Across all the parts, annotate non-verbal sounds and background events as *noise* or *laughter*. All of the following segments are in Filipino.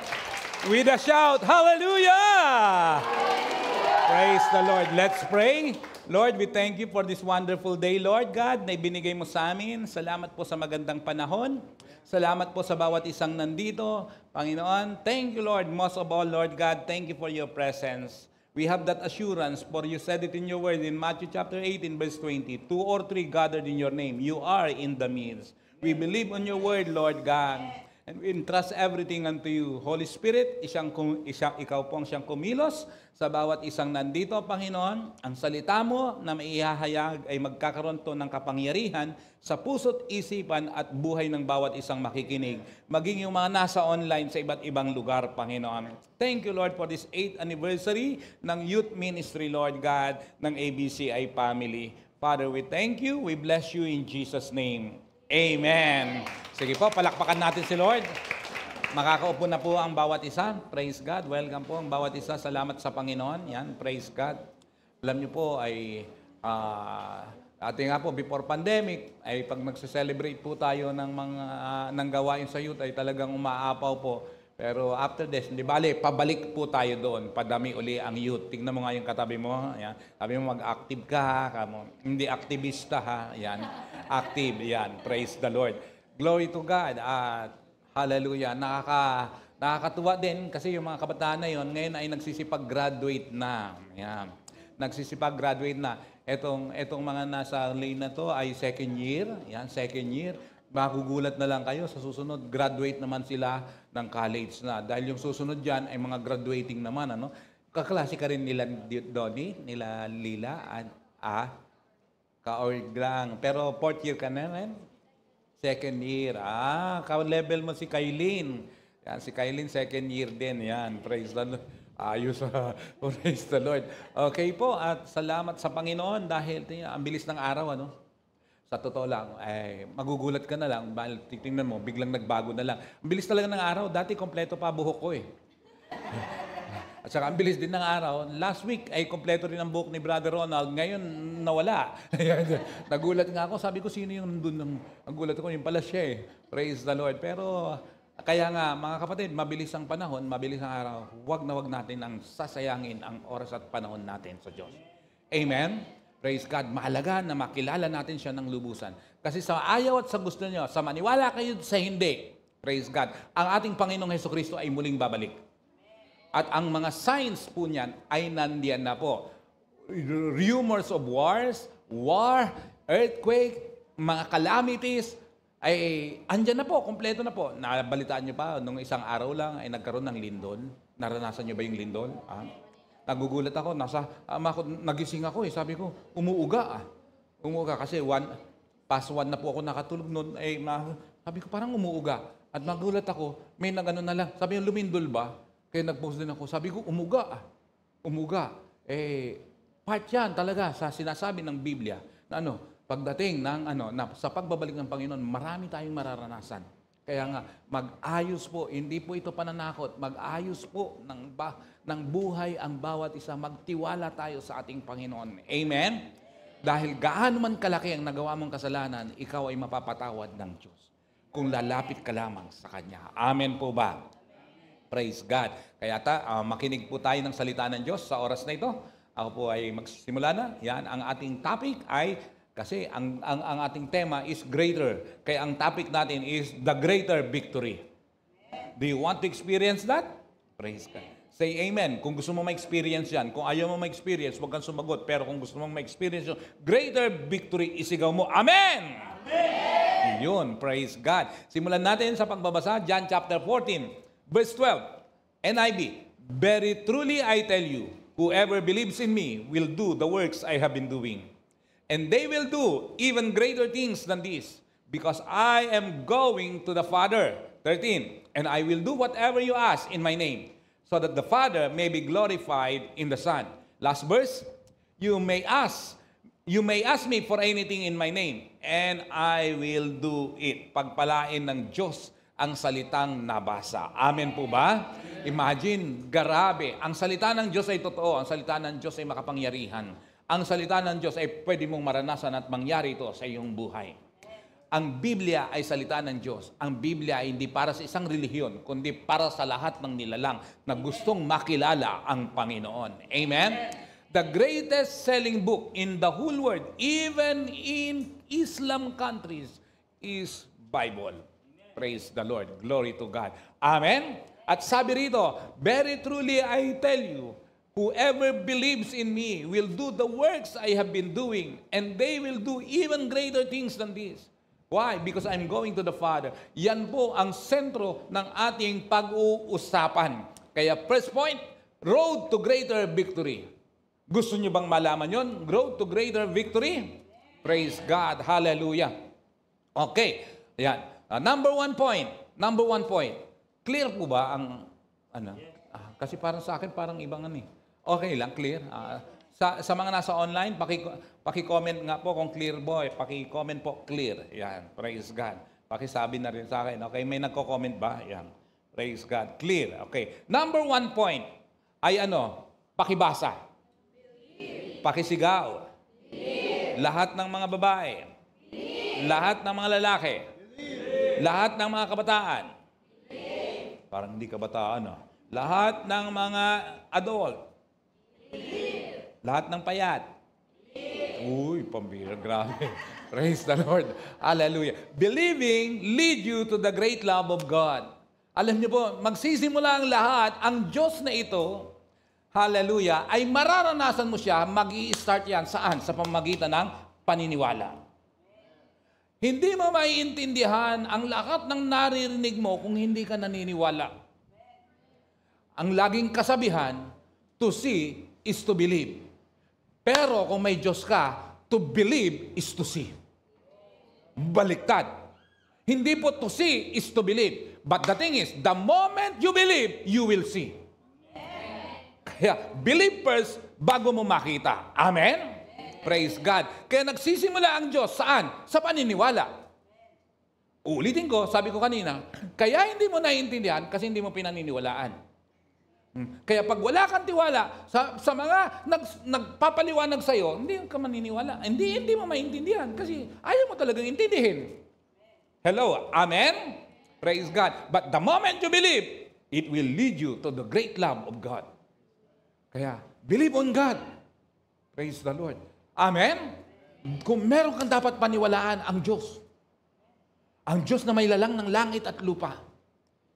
church with a shout, Hallelujah! Hallelujah! Praise the Lord. Let's pray. Lord, we thank you for this wonderful day, Lord God, na ibinigay mo sa amin. Salamat po sa magandang panahon. Salamat po sa bawat isang nandito. Panginoon, thank you, Lord. Most of all, Lord God, thank you for your presence. We have that assurance, for you said it in your word in Matthew chapter 18, verse 20. Two or three gathered in your name, you are in the midst. We believe on your word, Lord God. And we entrust everything unto you. Holy Spirit, isang, isang, ikaw po ang siyang kumilos sa bawat isang nandito, Panginoon. Ang salita mo na maihahayag ay magkakaroon to ng kapangyarihan sa puso't isipan at buhay ng bawat isang makikinig. Maging yung mga nasa online sa iba't ibang lugar, Panginoon. Thank you, Lord, for this 8th anniversary ng Youth Ministry, Lord God, ng ABCI Family. Father, we thank you. We bless you in Jesus' name. Amen. Sige po, palakpakan natin si Lord. Makakaupo na po ang bawat isa. Praise God. Welcome po ang bawat isa. Salamat sa Panginoon. Yan, praise God. Alam niyo po ay uh, ah, ating nga po before pandemic ay pag magse celebrate po tayo ng mga uh, ng gawain sa youth ay talagang umaapaw po pero after this, di bali, pabalik po tayo doon. Padami uli ang youth. Tingnan mo nga yung katabi mo. Ayan. Sabi mo, mag-active ka ha. Kamo. Hindi aktivista ha. Ayan. *laughs* Active. yan. Praise the Lord. Glory to God. At hallelujah. Nakaka, nakakatuwa din kasi yung mga kabataan na yon ngayon ay nagsisipag-graduate na. Ayan. Nagsisipag-graduate na. Etong, etong mga nasa lane na to ay second year. Ayan, second year magugulat na lang kayo sa susunod, graduate naman sila ng college na. Dahil yung susunod dyan ay mga graduating naman, ano? Kaklase ka rin nila Donnie, nila Lila, at ah, ka-org lang. Pero fourth year ka na rin? Second year. Ah, ka-level mo si Kailin. Yan, si Kailin, second year din. Yan, praise the Lord. Ayos, uh, *laughs* praise the Lord. Okay po, at salamat sa Panginoon dahil tingnan, ang bilis ng araw, ano? sa totoo lang, eh, magugulat ka na lang, titingnan mo, biglang nagbago na lang. Ang bilis talaga ng araw, dati kompleto pa buhok ko eh. At saka ang bilis din ng araw. Last week ay kompleto rin ang buhok ni Brother Ronald. Ngayon, nawala. *laughs* Nagulat nga ako. Sabi ko, sino yung nandun? Nagulat ko, yung pala siya eh. Praise the Lord. Pero kaya nga, mga kapatid, mabilis ang panahon, mabilis ang araw. Huwag na wag natin ang sasayangin ang oras at panahon natin sa Diyos. Amen? Praise God. Mahalaga na makilala natin siya ng lubusan. Kasi sa ayaw at sa gusto niyo, sa maniwala kayo sa hindi, praise God, ang ating Panginoong Heso Kristo ay muling babalik. At ang mga signs po niyan ay nandiyan na po. Rumors of wars, war, earthquake, mga calamities, ay andyan na po, kompleto na po. Nabalitaan niyo pa, nung isang araw lang ay nagkaroon ng lindol. Naranasan niyo ba yung lindol? Ah? nagugulat ako, nasa, ama ko, nagising ako eh. Sabi ko, umuuga ah. Umuuga kasi one, past one na po ako nakatulog noon. Eh, ma, sabi ko, parang umuuga. At magulat ako, may nagano na lang. Sabi niya, lumindol ba? Kaya nag din ako. Sabi ko, umuga ah. Umuga. Eh, part yan talaga sa sinasabi ng Biblia na ano, pagdating ng ano, na, sa pagbabalik ng Panginoon, marami tayong mararanasan. Kaya nga, mag-ayos po, hindi po ito pananakot, mag-ayos po ng, ba, ng buhay ang bawat isa, magtiwala tayo sa ating Panginoon. Amen? Dahil gaano man kalaki ang nagawa mong kasalanan, ikaw ay mapapatawad ng Diyos kung lalapit ka lamang sa Kanya. Amen po ba? Praise God. Kaya ta, uh, makinig po tayo ng salita ng Diyos sa oras na ito. Ako po ay magsisimula na. Yan, ang ating topic ay, kasi ang, ang, ang ating tema is greater. Kaya ang topic natin is the greater victory. Do you want to experience that? Praise God. Say amen. Kung gusto mo ma-experience yan. Kung ayaw mo ma-experience, huwag kang sumagot. Pero kung gusto mong ma-experience yun, greater victory, isigaw mo, Amen! Amen! Yun, praise God. Simulan natin sa pagbabasa, John chapter 14, verse 12, NIV. Very truly I tell you, whoever believes in me will do the works I have been doing. And they will do even greater things than this, because I am going to the Father. 13, and I will do whatever you ask in my name so that the Father may be glorified in the Son. Last verse, you may ask, you may ask me for anything in my name, and I will do it. Pagpalain ng Diyos ang salitang nabasa. Amen po ba? Imagine, garabe. Ang salita ng Diyos ay totoo. Ang salita ng Diyos ay makapangyarihan. Ang salita ng Diyos ay pwede mong maranasan at mangyari ito sa iyong buhay ang Biblia ay salita ng Diyos. Ang Biblia ay hindi para sa isang relihiyon, kundi para sa lahat ng nilalang na gustong makilala ang Panginoon. Amen? The greatest selling book in the whole world, even in Islam countries, is Bible. Praise the Lord. Glory to God. Amen? At sabi rito, Very truly I tell you, Whoever believes in me will do the works I have been doing, and they will do even greater things than these Why? Because I'm going to the Father. Yan po ang sentro ng ating pag-uusapan. Kaya first point, road to greater victory. Gusto nyo bang malaman yon? Road to greater victory? Praise God. Hallelujah. Okay. Yan. Uh, ah, number one point. Number one point. Clear po ba ang, ano? Ah, kasi parang sa akin, parang ibang ano eh. Okay lang, clear. Ah, sa, sa mga nasa online, paki, paki-comment nga po kung clear boy. Paki-comment po clear. Yan. Praise God. Paki-sabi na rin sa akin. Okay, may nagko-comment ba? Yan. Praise God. Clear. Okay. Number one point ay ano? Pakibasa. Pakisigaw. Lahat ng mga babae. Lahat ng mga lalaki. Lahat ng mga kabataan. Parang hindi kabataan, no? Ah. Lahat ng mga adult lahat ng payat. Uy, pambira, grabe. *laughs* Praise the Lord. Hallelujah. Believing lead you to the great love of God. Alam niyo po, magsisimula ang lahat, ang Diyos na ito, hallelujah, ay mararanasan mo siya, mag start yan. Saan? Sa pamagitan ng paniniwala. Hindi mo maiintindihan ang lahat ng naririnig mo kung hindi ka naniniwala. Ang laging kasabihan, to see is to believe. Pero kung may Diyos ka, to believe is to see. Baliktad. Hindi po to see is to believe. But the thing is, the moment you believe, you will see. Kaya, believe first bago mo makita. Amen? Praise God. Kaya nagsisimula ang Diyos saan? Sa paniniwala. Ulitin ko, sabi ko kanina, *clears throat* kaya hindi mo naiintindihan kasi hindi mo pinaniniwalaan. Mm. Kaya pag wala kang tiwala sa, sa mga nag, nagpapaliwanag sa iyo, hindi ka maniniwala. Hindi, hindi mo maintindihan kasi ayaw mo talagang intindihin. Hello, Amen? Praise God. But the moment you believe, it will lead you to the great love of God. Kaya, believe on God. Praise the Lord. Amen? Kung meron kang dapat paniwalaan, ang Diyos. Ang Diyos na may lalang ng langit at lupa.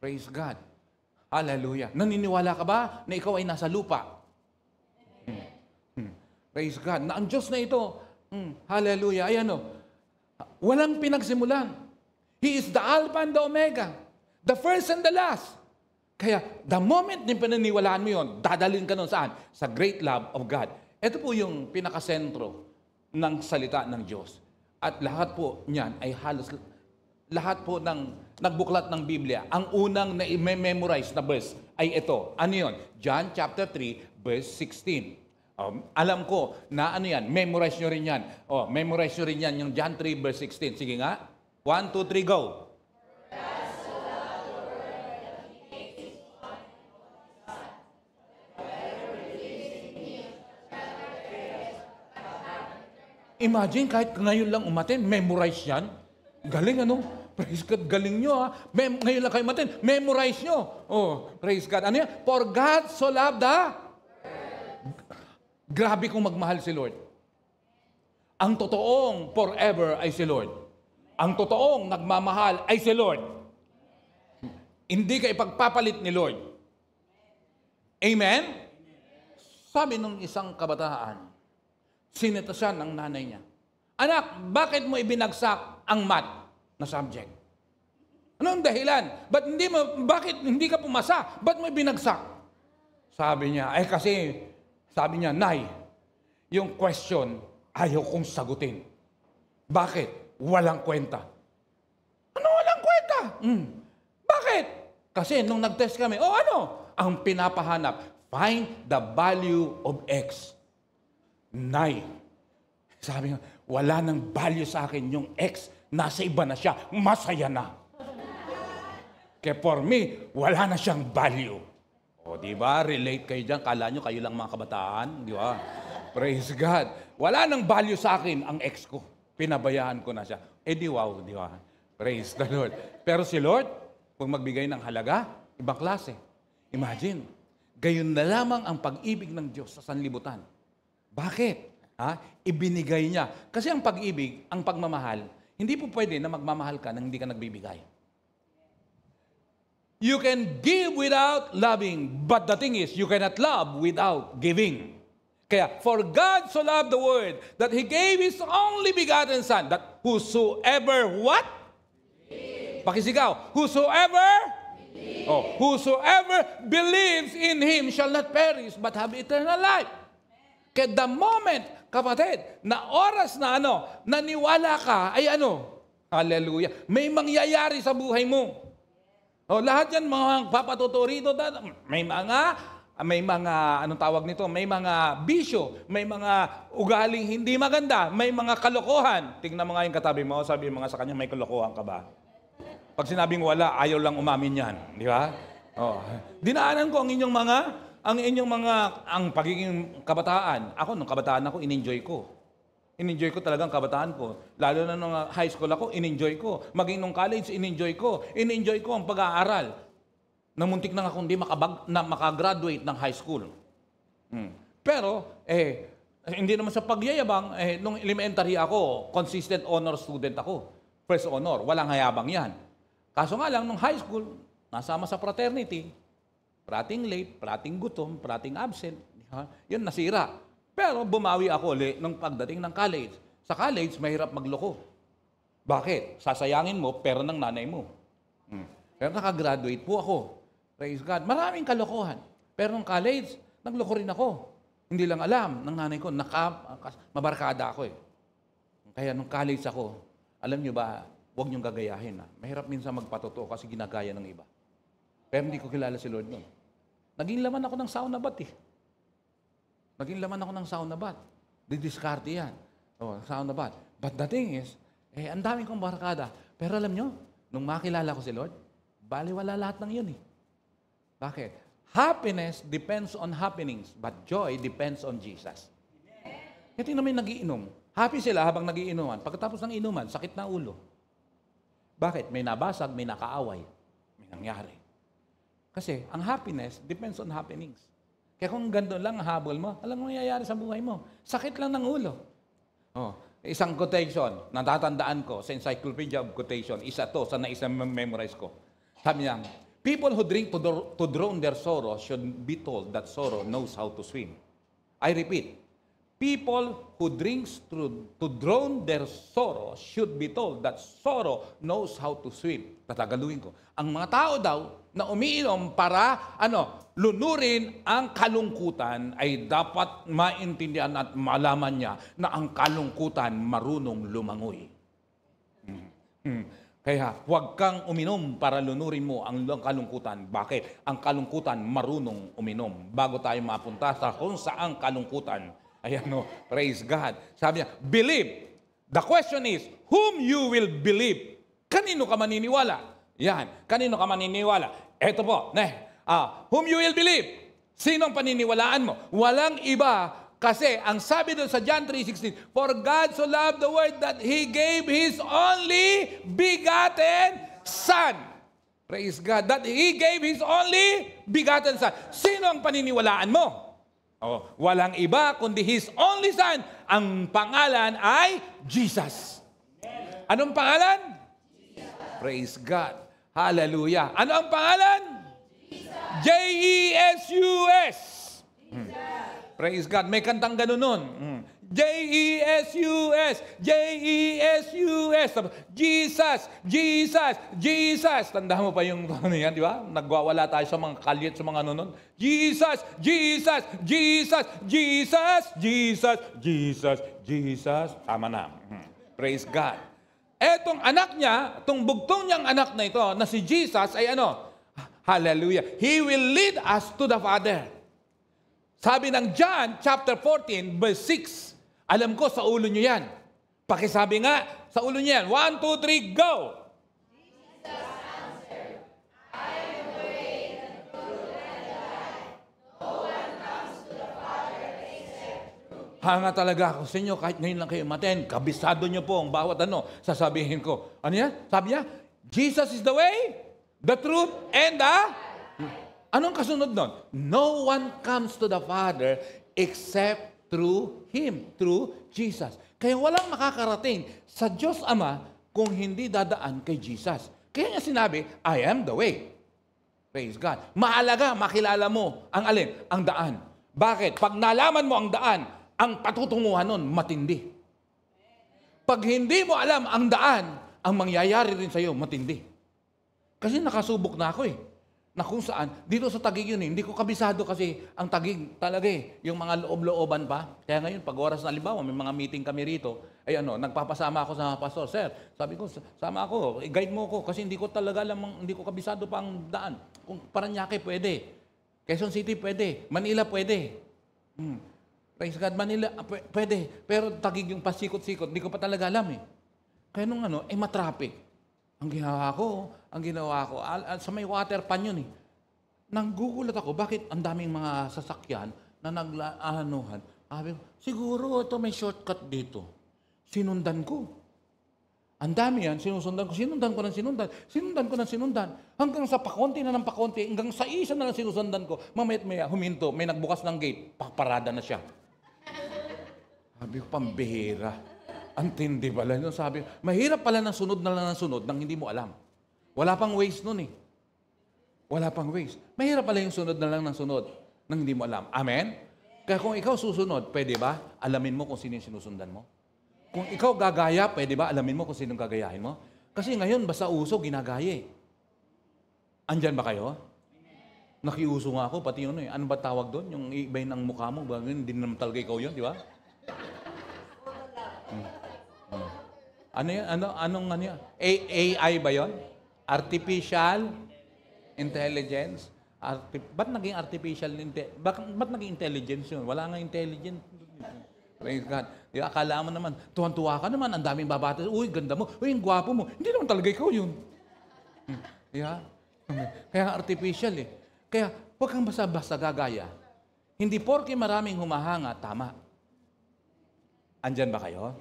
Praise God. Hallelujah. Naniniwala ka ba na ikaw ay nasa lupa? Hmm. Hmm. Praise God. Na ang Diyos na ito. Hmm. Hallelujah. Ayan o. Oh. Walang pinagsimulan. He is the Alpha and the Omega. The first and the last. Kaya, the moment na pinaniwalaan mo yon, dadalhin ka nun saan? Sa great love of God. Ito po yung pinakasentro ng salita ng Diyos. At lahat po niyan ay halos lahat po ng nagbuklat ng Biblia, ang unang na i memorize na verse ay ito. Ano yun? John chapter 3, verse 16. Um, alam ko na ano yan, memorize nyo rin yan. Oh, memorize nyo rin yan, yung John 3 verse 16. Sige nga. 1, 2, 3, go. Imagine, kahit ngayon lang umatin, memorize yan. Galing ano? Praise God, galing nyo ha. Mem- ngayon lang kayo matin. Memorize nyo. Oh, praise God. Ano yan? For God so loved the... Grabe kong magmahal si Lord. Ang totoong forever ay si Lord. Ang totoong nagmamahal ay si Lord. Hindi ka ipagpapalit ni Lord. Amen? Sabi ng isang kabataan, sinita siya ng nanay niya, Anak, bakit mo ibinagsak ang mat? na subject. Ano ang dahilan? Ba't hindi mo, bakit hindi ka pumasa? Ba't may binagsak? Sabi niya, eh kasi, sabi niya, Nay, yung question, ayaw kong sagutin. Bakit? Walang kwenta. Ano walang kwenta? Hmm. Bakit? Kasi nung nag-test kami, oh ano? Ang pinapahanap, find the value of X. Nay, sabi niya, wala nang value sa akin yung X nasa iba na siya, masaya na. Kaya for me, wala na siyang value. O, di ba? Relate kayo dyan. Kala nyo kayo lang mga kabataan. Di ba? Praise God. Wala nang value sa akin ang ex ko. Pinabayaan ko na siya. Eh di wow, di ba? Praise the Lord. Pero si Lord, pag magbigay ng halaga, ibang klase. Imagine, gayon na lamang ang pag-ibig ng Diyos sa sanlibutan. Bakit? Ha? Ibinigay niya. Kasi ang pag-ibig, ang pagmamahal, hindi po pwede na magmamahal ka nang hindi ka nagbibigay. You can give without loving, but the thing is, you cannot love without giving. Kaya, for God so loved the world that He gave His only begotten Son, that whosoever what? Believe. Pakisigaw, whosoever? Believe. Oh, whosoever believes in Him shall not perish but have eternal life. Kaya the moment, kapatid, na oras na ano, naniwala ka, ay ano? Hallelujah. May mangyayari sa buhay mo. O, oh, lahat yan, mga papatuto rito, may mga may mga anong tawag nito, may mga bisyo, may mga ugaling hindi maganda, may mga kalokohan. Tingnan mo nga yung katabi mo, sabi mo nga sa kanya, may kalokohan ka ba? Pag sinabing wala, ayaw lang umamin yan. Di ba? Oh. Dinaanan ko ang inyong mga ang inyong mga, ang pagiging kabataan, ako nung kabataan ako, in-enjoy ko. In-enjoy ko talaga ang kabataan ko. Lalo na nung ah, high school ako, in-enjoy ko. Maging nung college, in-enjoy ko. In-enjoy ko ang pag-aaral. Namuntik na nga kundi makabag, na makagraduate ng high school. Hmm. Pero, eh, hindi naman sa pagyayabang, eh, nung elementary ako, consistent honor student ako. First honor, walang hayabang yan. Kaso nga lang, nung high school, nasama sa fraternity, Prating late, prating gutom, prating absent. Yun, nasira. Pero bumawi ako ulit nung pagdating ng college. Sa college, mahirap magloko. Bakit? Sasayangin mo pera ng nanay mo. Hmm. Pero nakagraduate po ako. Praise God. Maraming kalokohan. Pero nung college, nagloko rin ako. Hindi lang alam ng nanay ko, naka, mabarkada ako eh. Kaya nung college ako, alam nyo ba, huwag nyong gagayahin. Ha? Ah. Mahirap minsan magpatotoo kasi ginagaya ng iba. Pero hindi ko kilala si Lord noon. Naging laman ako ng sauna bat eh. Naging laman ako ng sauna bat. Didiskarte yan. O, oh, sauna bat. But the thing is, eh, ang dami kong barkada. Pero alam nyo, nung makilala ko si Lord, baliwala lahat ng yun eh. Bakit? Happiness depends on happenings, but joy depends on Jesus. Kaya tingnan mo yung nagiinom. Happy sila habang nagiinuman. Pagkatapos ng inuman, sakit na ulo. Bakit? May nabasag, may nakaaway. May nangyari. Kasi ang happiness depends on happenings. Kaya kung gando lang ang habol mo, alam mo nangyayari sa buhay mo. Sakit lang ng ulo. Oh, isang quotation, natatandaan ko sa Encyclopedia of Quotation, isa to sa naisa-memorize ko. Sabi niya, people who drink to, do- to drown their sorrow should be told that sorrow knows how to swim. I repeat, People who drinks to, to drown their sorrow should be told that sorrow knows how to swim. Tatagaluin ko. Ang mga tao daw na umiinom para ano, lunurin ang kalungkutan ay dapat maintindihan at malaman niya na ang kalungkutan marunong lumangoy. Hmm. Kaya huwag kang uminom para lunurin mo ang kalungkutan. Bakit? Ang kalungkutan marunong uminom. Bago tayo mapunta sa kung saan kalungkutan Ayan o, praise God. Sabi niya, believe. The question is, whom you will believe? Kanino ka maniniwala? Yan, kanino ka maniniwala? Ito po, ne, ah, whom you will believe? Sinong paniniwalaan mo? Walang iba kasi ang sabi doon sa John 3.16, For God so loved the world that He gave His only begotten Son. Praise God. That He gave His only begotten Son. Sino ang paniniwalaan mo? Oh, walang iba kundi His only Son. Ang pangalan ay Jesus. Amen. Anong pangalan? Jesus. Praise God. Hallelujah. Ano ang pangalan? J-E-S-U-S. -E hmm. Praise God. May kantang ganun nun. Hmm. J-E-S-U-S, J-E-S-U-S. Jesus, Jesus, Jesus. Tanda mo pa yung *laughs* ano yan, di ba? Nagwawala tayo sa mga kalyet, sa mga ano nun. Jesus, Jesus, Jesus, Jesus, Jesus, Jesus, Jesus. Tama na. Hmm. Praise God. Etong anak niya, itong bugtong niyang anak na ito, na si Jesus ay ano? Hallelujah. He will lead us to the Father. Sabi ng John chapter 14 verse 6, alam ko, sa ulo niyo yan. Pakisabi nga, sa ulo nyo yan. One, two, three, go! Hanga talaga ako sa inyo kahit ngayon lang kayo maten. Kabisado niyo po ang bawat ano sasabihin ko. Ano yan? Sabi niya, Jesus is the way, the truth, and the... Anong kasunod nun? No one comes to the Father except through Him, through Jesus. Kaya walang makakarating sa Diyos Ama kung hindi dadaan kay Jesus. Kaya nga sinabi, I am the way. Praise God. Mahalaga, makilala mo ang alin? Ang daan. Bakit? Pag nalaman mo ang daan, ang patutunguhan nun, matindi. Pag hindi mo alam ang daan, ang mangyayari rin sa iyo, matindi. Kasi nakasubok na ako eh na kung saan, dito sa Tagig yun eh. hindi ko kabisado kasi ang Tagig talaga eh, yung mga loob-looban pa. Kaya ngayon, pag oras na halimbawa, may mga meeting kami rito, ay ano, nagpapasama ako sa pastor, sir, sabi ko, sama ako, guide mo ako kasi hindi ko talaga alam, hindi ko kabisado pa ang daan. Kung Paranaque, pwede. Quezon City, pwede. Manila, pwede. Hmm. Praise God, Manila, ah, pwede. Pero Tagig yung pasikot-sikot, hindi ko pa talaga alam eh. Kaya nung ano, eh matraffic. Ang ginawa ko, ang ginawa ko, al- al- sa may water pan yun eh. Nanggugulat ako, bakit ang daming mga sasakyan na naglaanuhan? Sabi ko, siguro ito may shortcut dito. Sinundan ko. Ang dami yan, sinusundan ko, sinundan ko ng sinundan, sinundan ko ng sinundan. Hanggang sa pakonti na ng pakonti, hanggang sa isa na lang sinusundan ko, mamayat maya, huminto, may nagbukas ng gate, paparada na siya. Sabi ko, pambihira. Ang tindi pala. Sabi, mahirap pala ng sunod na lang ng sunod nang hindi mo alam. Wala pang waste nun eh. Wala pang waste. Mahirap pala yung sunod na lang ng sunod nang hindi mo alam. Amen? Kaya kung ikaw susunod, pwede ba alamin mo kung sino yung sinusundan mo? Kung ikaw gagaya, pwede ba alamin mo kung sino gagayahin mo? Kasi ngayon, basta uso, ginagaya eh. Andyan ba kayo? Nakiuso nga ako, pati yun eh. Ano ba tawag doon? Yung ibay ng mukha mo, bagay, hindi naman talaga ikaw yun, di ba? Hmm. Hmm. Ano yun? Ano, anong ano yun? A AI ba yun? Artificial intelligence. Arti- ba't naging artificial intelligence? Ba't, ba't naging intelligence yun? Wala nga intelligence. Praise God. Di, akala mo naman, tuwan-tuwa ka naman, ang daming babata. Uy, ganda mo. Uy, ang gwapo mo. Hindi naman talaga ikaw yun. Hmm. Yeah. Kaya artificial eh. Kaya huwag kang basta-basta gagaya. Hindi porke maraming humahanga, tama. Andyan ba kayo?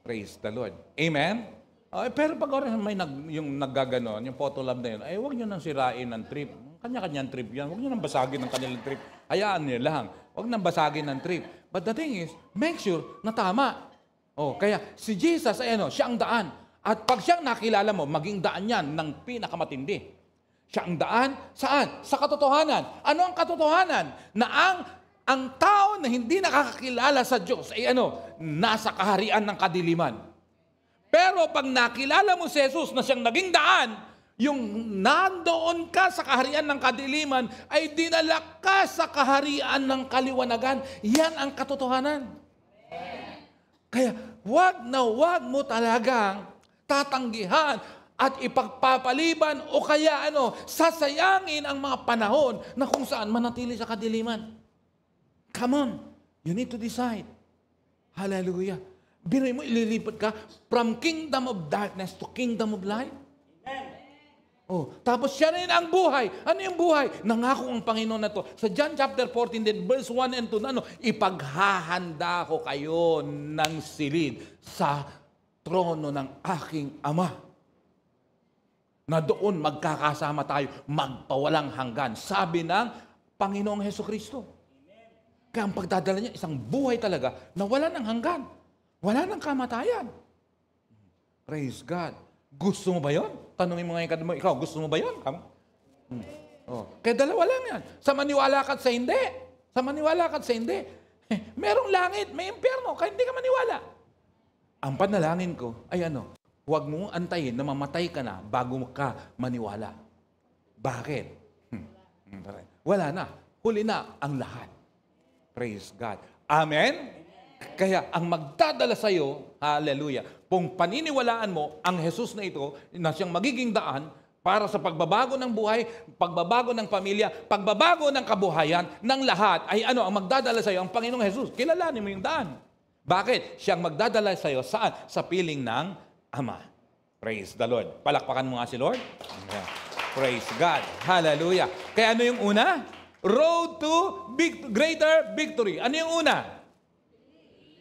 Praise the Lord. Amen? Ay, pero pag oras may nag, yung naggaganon, yung photo lab na yun, ay huwag nyo nang sirain ng trip. Kanya-kanyang trip yan. Huwag nyo nang basagin ng kanilang trip. Hayaan nyo lang. Huwag nang basagin ng trip. But the thing is, make sure na tama. Oh, kaya si Jesus, ay ano, siya ang daan. At pag siyang nakilala mo, maging daan yan ng pinakamatindi. Siya ang daan. Saan? Sa katotohanan. Ano ang katotohanan? Na ang ang tao na hindi nakakakilala sa Diyos ay ano, nasa kaharian ng kadiliman. Pero pag nakilala mo si Jesus na siyang naging daan, yung nandoon ka sa kaharian ng kadiliman ay dinala ka sa kaharian ng kaliwanagan. Yan ang katotohanan. Kaya wag na wag mo talagang tatanggihan at ipagpapaliban o kaya ano, sasayangin ang mga panahon na kung saan manatili sa kadiliman. Come on, you need to decide. Hallelujah. Biray mo, ililipat ka from kingdom of darkness to kingdom of light. Amen. Oh, tapos siya rin ang buhay. Ano yung buhay? Nangako ang Panginoon na to. Sa John chapter 14, then verse 1 and 2, ano? Ipaghahanda ko kayo ng silid sa trono ng aking ama. Na doon magkakasama tayo, magpawalang hanggan. Sabi ng Panginoong Heso Kristo. Kaya ang pagdadala niya, isang buhay talaga na wala ng hanggan. Wala nang kamatayan. Praise God. Gusto mo ba yon? Tanungin mo ngayon kadamo, ikaw, gusto mo ba yon? Hmm. Oh. Kaya dalawa lang yan. Sa maniwala ka sa hindi. Sa maniwala ka sa hindi. *laughs* merong langit, may impyerno, kaya hindi ka maniwala. Ang panalangin ko ay ano, huwag mo antayin na mamatay ka na bago ka maniwala. Bakit? Hmm. hmm Wala na. Huli na ang lahat. Praise God. Amen? Kaya ang magdadala sa iyo, hallelujah, kung paniniwalaan mo ang Jesus na ito, na siyang magiging daan para sa pagbabago ng buhay, pagbabago ng pamilya, pagbabago ng kabuhayan ng lahat, ay ano ang magdadala sa iyo? Ang Panginoong Jesus. Kilalanin mo yung daan. Bakit? Siyang magdadala sa iyo. Saan? Sa piling ng Ama. Praise the Lord. Palakpakan mo nga si Lord. Yeah. Praise God. Hallelujah. Kaya ano yung una? Road to big, greater victory. Ano yung una?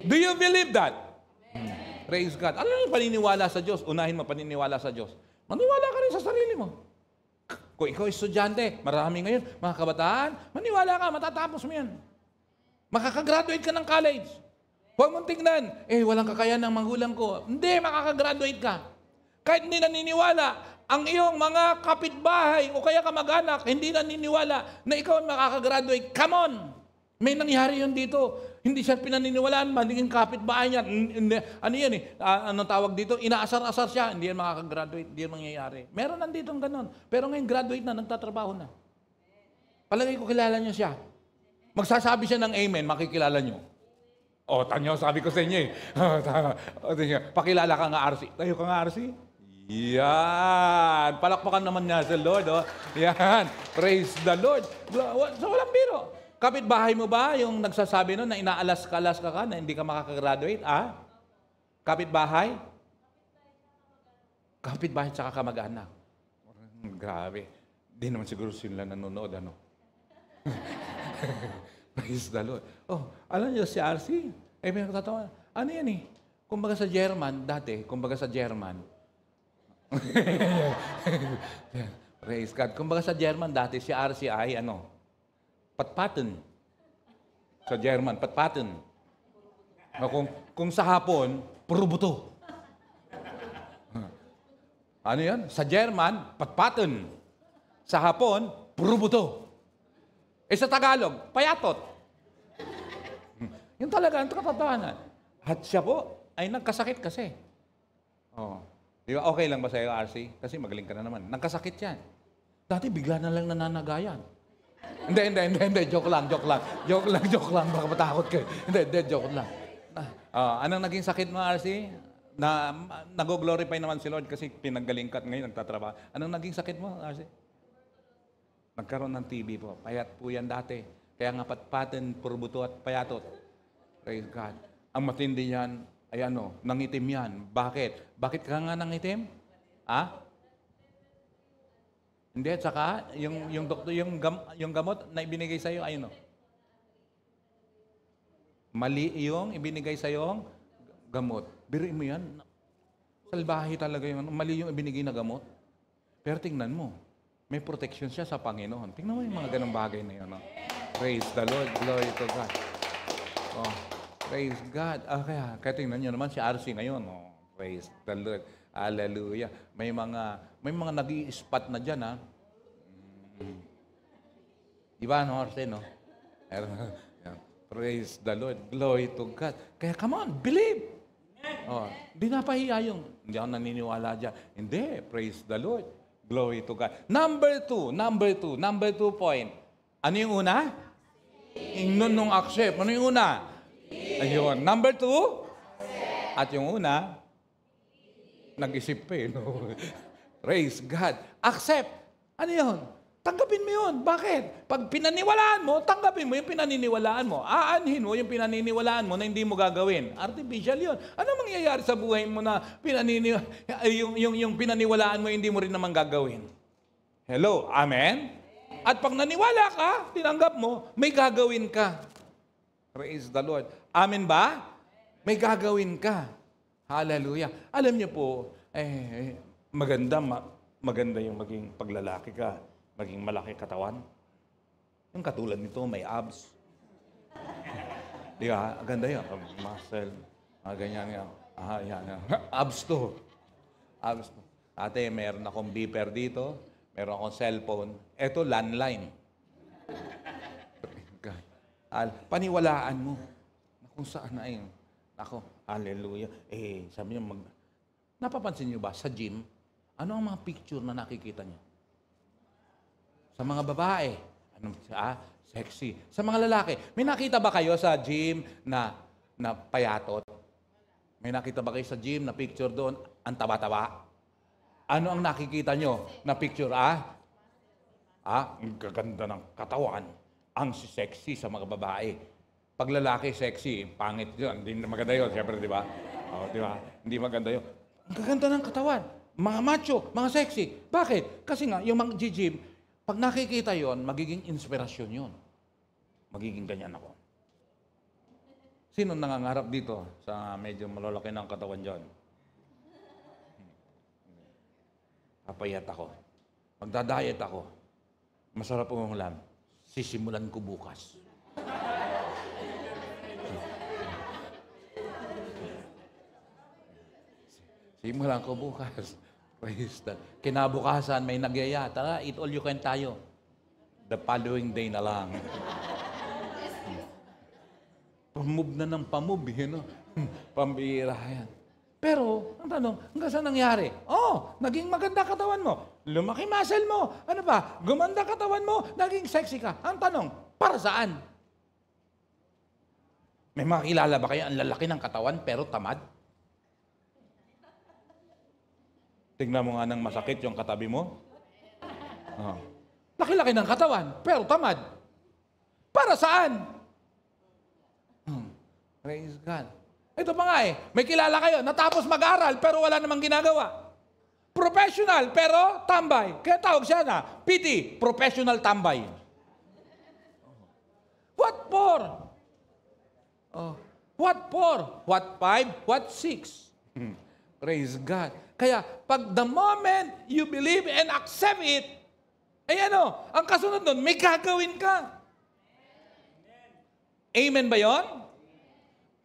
Do you believe that? Praise God. Ano yung paniniwala sa Diyos? Unahin mo paniniwala sa Diyos. Maniwala ka rin sa sarili mo. Kung ikaw estudyante, marami ngayon, mga kabataan, maniwala ka, matatapos mo yan. Makakagraduate ka ng college. Huwag mong tingnan, eh, walang kakayan ng magulang ko. Hindi, makakagraduate ka. Kahit hindi naniniwala, ang iyong mga kapitbahay o kaya kamag-anak, hindi naniniwala na ikaw ay makakagraduate. Come on! May nangyari yun dito. Hindi siya pinaniniwalaan, magiging kapitbahay niya. Ano yan eh, ah, anong tawag dito? Inaasar-asar siya, hindi yan makakagraduate, hindi yan mangyayari. Meron nandito ang ganun. Pero ngayon, graduate na, nagtatrabaho na. Palagay ko kilala niyo siya. Magsasabi siya ng amen, makikilala niyo. O, oh, tanyo, sabi ko sa inyo eh. *laughs* Oh, oh, Pakilala ka nga RC. Tayo ka nga RC. Yan. Palakpakan naman niya sa Lord. Oh. Yan. Praise the Lord. So, walang biro. Kapitbahay mo ba yung nagsasabi noon na inaalas-kalas ka ka na hindi ka makakagraduate? Ah? Kapitbahay? Kapitbahay tsaka kamag-anak. Grabe. Hindi naman siguro sila nanonood, ano? *laughs* Praise the Lord. Oh, alam niyo si RC? Eh, may nakatatawa. Ano yan eh? Kumbaga sa German, dati, kumbaga sa German. Praise *laughs* God. Kumbaga sa German, dati si RC ay ano? patpaten. Sa German, patpaten. Kung, kung sa hapon, purubuto. *laughs* Ano yan? Sa German, patpaten. Sa hapon, purubuto. E eh, sa Tagalog, payatot. *laughs* Yun talaga, ang katotohanan. At siya po ay nagkasakit kasi. Oh. Di ba? Okay lang ba sa'yo, RC? Kasi magaling ka na naman. Nagkasakit yan. Dati bigla na lang nananagayan. Hindi, hindi, hindi, hindi. Joke lang, joke lang. Joke lang, *laughs* joke lang. Baka matakot kayo. Hindi, hindi, joke lang. Uh, anong naging sakit mo, RC? Na, nag-glorify naman si Lord kasi pinagaling ka ngayon, nagtatrabaho. Anong naging sakit mo, RC? Nagkaroon ng TB po. Payat po yan dati. Kaya nga patpatin, purbuto at payatot. Praise God. Ang matindi yan, ay ano, nangitim yan. Bakit? Bakit ka nga nangitim? Ha? Ah? Hindi, tsaka yung, yung, doktor, yung, gam, yung gamot na ibinigay sa'yo, ayun o. Oh. Mali yung ibinigay sa'yo gamot. Biruin mo yan. Salbahe talaga yun. Mali yung ibinigay na gamot. Pero tingnan mo, may protection siya sa Panginoon. Tingnan mo yung mga ganong bagay na yun. No? Oh. Praise the Lord. Glory to God. Oh, praise God. Ah, kaya, kaya tingnan nyo naman si RC ngayon. Oh, praise the Lord. Hallelujah. May mga, may mga nag spot na diyan ha? Mm. Di no, Orte, no? *laughs* Praise the Lord. Glory to God. Kaya come on, believe. Oh, hindi napahiya yung, hindi ako naniniwala dyan. Hindi, praise the Lord. Glory to God. Number two, number two, number two point. Ano yung una? Nun nung accept. Ano yung una? Ayun. Number two? At yung una? Nag-isip pa eh, no? *laughs* Praise God. Accept. Ano yun? Tanggapin mo yun. Bakit? Pag pinaniwalaan mo, tanggapin mo yung pinaniniwalaan mo. Aanhin mo yung pinaniniwalaan mo na hindi mo gagawin. Artificial yun. Ano mangyayari sa buhay mo na pinanini yung, yung, yung pinaniwalaan mo hindi mo rin naman gagawin? Hello? Amen? At pag naniwala ka, tinanggap mo, may gagawin ka. Praise the Lord. Amen ba? May gagawin ka. Hallelujah. Alam niyo po, eh, eh, maganda, ma- maganda yung maging paglalaki ka, maging malaki katawan. Yung katulad nito, may abs. *laughs* Di ba? Ganda yan. Muscle. Mga ganyan yan. Ah, yan. yan. *laughs* abs to. Abs to. Ate, meron akong beeper dito. Meron akong cellphone. Ito, landline. *laughs* Al, paniwalaan mo na kung saan na yun. Ako, Hallelujah. Eh, sabi niya, mag... napapansin niyo ba sa gym, ano ang mga picture na nakikita niyo? Sa mga babae, ano, ah, sexy. Sa mga lalaki, may nakita ba kayo sa gym na, na payatot? May nakita ba kayo sa gym na picture doon? Ang taba-taba? Ano ang nakikita nyo na picture, ah? Ah, ang gaganda ng katawan. Ang sexy sa mga babae. Pag lalaki, sexy, eh. pangit yun. Hindi maganda yun, siyempre, di ba? Oh, di ba? Hindi maganda yun. Ang gaganda ng katawan. Mga macho, mga sexy. Bakit? Kasi nga, yung mga gym, pag nakikita yon, magiging inspirasyon yon. Magiging ganyan ako. Sino nangangarap dito sa medyo malalaki ng katawan dyan? Papayat ako. Magdadayet ako. Masarap ang Sisimulan ko bukas. Simulan ko bukas. *laughs* Praise the Kinabukasan, may nagyaya. Tara, eat all you can tayo. The following day na lang. *laughs* pamove na ng pamove, you know? *laughs* Pambira yan. Pero, ang tanong, hanggang saan nangyari? Oh, naging maganda katawan mo. Lumaki muscle mo. Ano ba? Gumanda katawan mo. Naging sexy ka. Ang tanong, para saan? May makilala ba kayo ang lalaki ng katawan pero tamad? Tingnan mo nga nang masakit yung katabi mo. Oh. Laki-laki ng katawan, pero tamad. Para saan? Hmm. Praise God. Ito pa nga eh, may kilala kayo, natapos mag-aral pero wala namang ginagawa. Professional pero tambay. Kaya tawag siya na, PT, professional tambay. What for? Oh. What for? What five? What six? Hmm. Praise God. Kaya pag the moment you believe and accept it, ay ano, ang kasunod nun, may gagawin ka. Amen ba yon?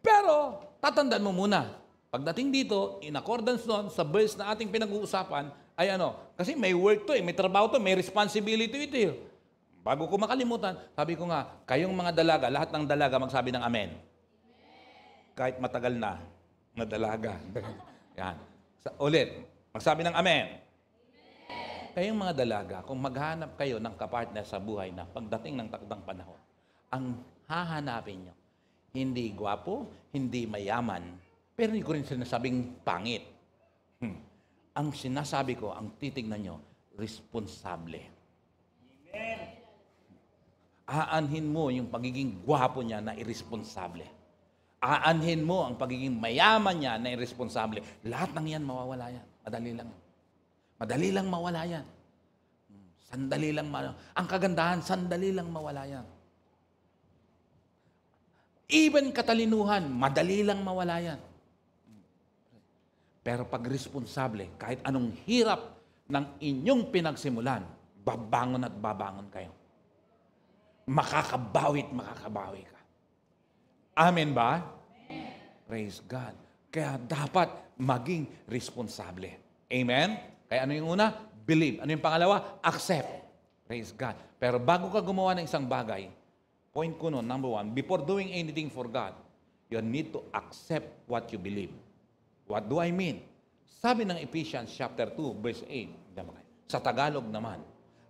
Pero, tatandaan mo muna. Pagdating dito, in accordance nun, sa verse na ating pinag-uusapan, ay ano, kasi may work to eh, may trabaho to, may responsibility ito eh. Bago ko makalimutan, sabi ko nga, kayong mga dalaga, lahat ng dalaga magsabi ng amen. Kahit matagal na, na dalaga. *laughs* Yan. Sa, ulit, magsabi ng Amen. Amen. Kayong mga dalaga, kung maghanap kayo ng kapartner sa buhay na pagdating ng takdang panahon, ang hahanapin nyo, hindi gwapo, hindi mayaman, pero hindi ko rin sinasabing pangit. Hmm. Ang sinasabi ko, ang titignan nyo, responsable. Amen. Aanhin mo yung pagiging gwapo niya na irresponsable aanhin mo ang pagiging mayaman niya na irresponsable. Lahat ng yan mawawala yan. Madali lang. Madali lang mawala yan. Sandali lang mawala. Ang kagandahan, sandali lang mawala yan. Even katalinuhan, madali lang mawala yan. Pero pag responsable, kahit anong hirap ng inyong pinagsimulan, babangon at babangon kayo. Makakabawi at makakabawi Amen ba? Praise God. Kaya dapat maging responsable. Amen? Kaya ano yung una? Believe. Ano yung pangalawa? Accept. Praise God. Pero bago ka gumawa ng isang bagay, point ko noon, number one, before doing anything for God, you need to accept what you believe. What do I mean? Sabi ng Ephesians chapter 2, verse 8, sa Tagalog naman,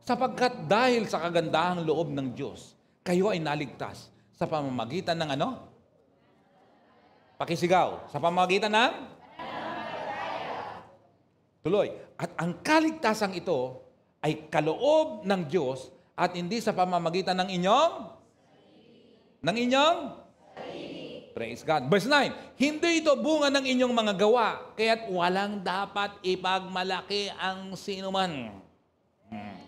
sapagkat dahil sa kagandahang loob ng Diyos, kayo ay naligtas sa pamamagitan ng ano? Pakisigaw. Sa pamamagitan ng? Tuloy. At ang kaligtasang ito ay kaloob ng Diyos at hindi sa pamamagitan ng inyong? Ng inyong? Praise God. Verse 9, hindi ito bunga ng inyong mga gawa, kaya't walang dapat ipagmalaki ang sinuman. Hmm.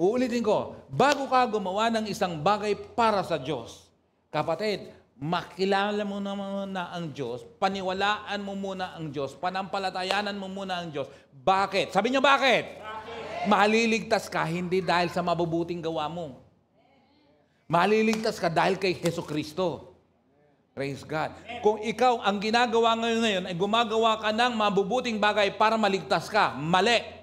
Uulitin ko, bago ka gumawa ng isang bagay para sa Diyos, kapatid, makilala mo na muna ang Diyos, paniwalaan mo muna ang Diyos, panampalatayanan mo muna ang Diyos. Bakit? Sabi niyo bakit? bakit? Mahaliligtas ka hindi dahil sa mabubuting gawa mo. Maliligtas ka dahil kay Heso Kristo. Praise God. Kung ikaw, ang ginagawa ngayon ngayon, ay gumagawa ka ng mabubuting bagay para maligtas ka. Mali.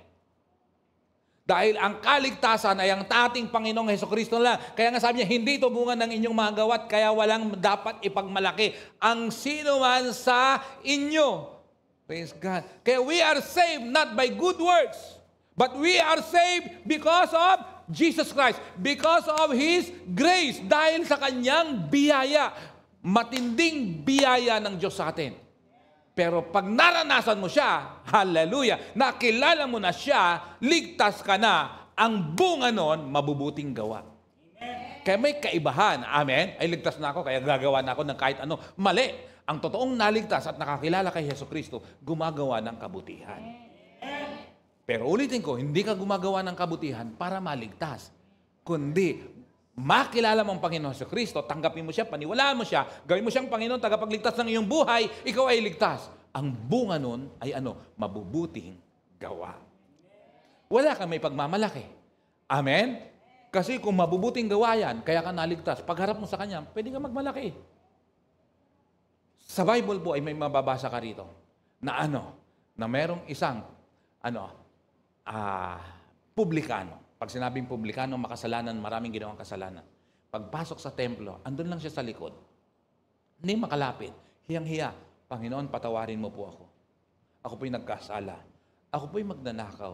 Dahil ang kaligtasan ay ang ating Panginoong Heso Kristo lang. Kaya nga sabi niya, hindi ito bunga ng inyong mga gawat, kaya walang dapat ipagmalaki. Ang sino man sa inyo. Praise God. Kaya we are saved not by good works, but we are saved because of Jesus Christ, because of His grace, dahil sa Kanyang biyaya, matinding biyaya ng Diyos sa atin. Pero pag naranasan mo siya, hallelujah, nakilala mo na siya, ligtas ka na, ang bunga noon, mabubuting gawa. Amen. Kaya may kaibahan, amen, ay ligtas na ako, kaya gagawa na ako ng kahit ano. Mali, ang totoong naligtas at nakakilala kay Yeso Kristo, gumagawa ng kabutihan. Amen. Pero ulitin ko, hindi ka gumagawa ng kabutihan para maligtas, kundi makilala mo ang Panginoon sa Kristo, tanggapin mo siya, paniwalaan mo siya, gawin mo siyang Panginoon, tagapagligtas ng iyong buhay, ikaw ay ligtas. Ang bunga nun ay ano? Mabubuting gawa. Wala kang may pagmamalaki. Amen? Kasi kung mabubuting gawa yan, kaya ka naligtas, pagharap mo sa Kanya, pwede ka magmalaki. Sa Bible po ay may mababasa ka rito na ano, na merong isang ano, ah, publikano pag sinabing publikano, makasalanan, maraming ginawang kasalanan. Pagpasok sa templo, andun lang siya sa likod. Hindi makalapit. Hiyang-hiya, Panginoon, patawarin mo po ako. Ako po'y nagkasala. Ako po'y magnanakaw.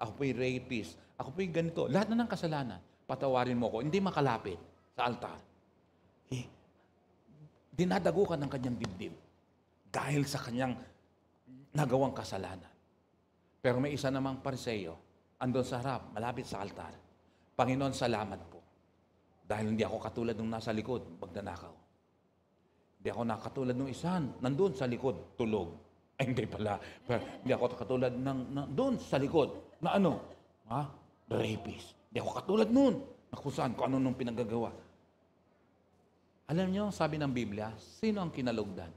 Ako po'y rapist. Ako po'y ganito. Lahat na ng kasalanan, patawarin mo ko. Hindi makalapit sa altar. Eh, dinadago ka ng kanyang dibdib dahil sa kanyang nagawang kasalanan. Pero may isa namang parseyo andun sa harap, malapit sa altar. Panginoon, salamat po. Dahil hindi ako katulad nung nasa likod, magnanakaw. Hindi ako nakatulad nung isan, nandun sa likod, tulog. *laughs* Ay, hindi pala. Pero, hindi ako katulad ng, ng sa likod, na ano? Ha? Rapist. Hindi ako katulad nun. Na ko saan, ano nung pinagagawa. Alam niyo, sabi ng Biblia, sino ang kinalugdan?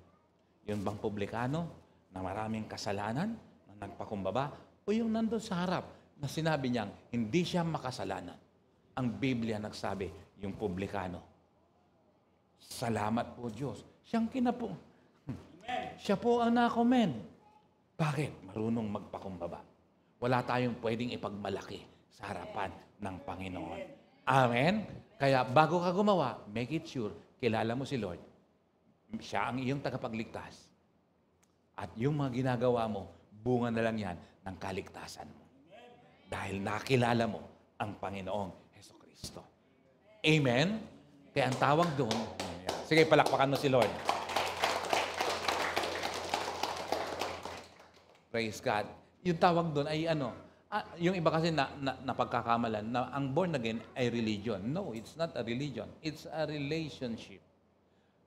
Yung bang publikano na maraming kasalanan, na nagpakumbaba, o yung nandun sa harap, na sinabi niyang hindi siya makasalanan. Ang Biblia nagsabi, yung publikano. Salamat po Diyos. Siyang kinapo. Amen. Siya po ang nakomend. Bakit? Marunong magpakumbaba. Wala tayong pwedeng ipagmalaki sa harapan ng Panginoon. Amen? Kaya bago ka gumawa, make it sure, kilala mo si Lord. Siya ang iyong tagapagligtas. At yung mga ginagawa mo, bunga na lang yan ng kaligtasan mo. Dahil nakilala mo ang Panginoong Heso Kristo. Amen? Kaya ang tawag doon, sige, palakpakan mo si Lord. Praise God. Yung tawag doon ay ano, ah, yung iba kasi na, na, napagkakamalan na ang born again ay religion. No, it's not a religion. It's a relationship.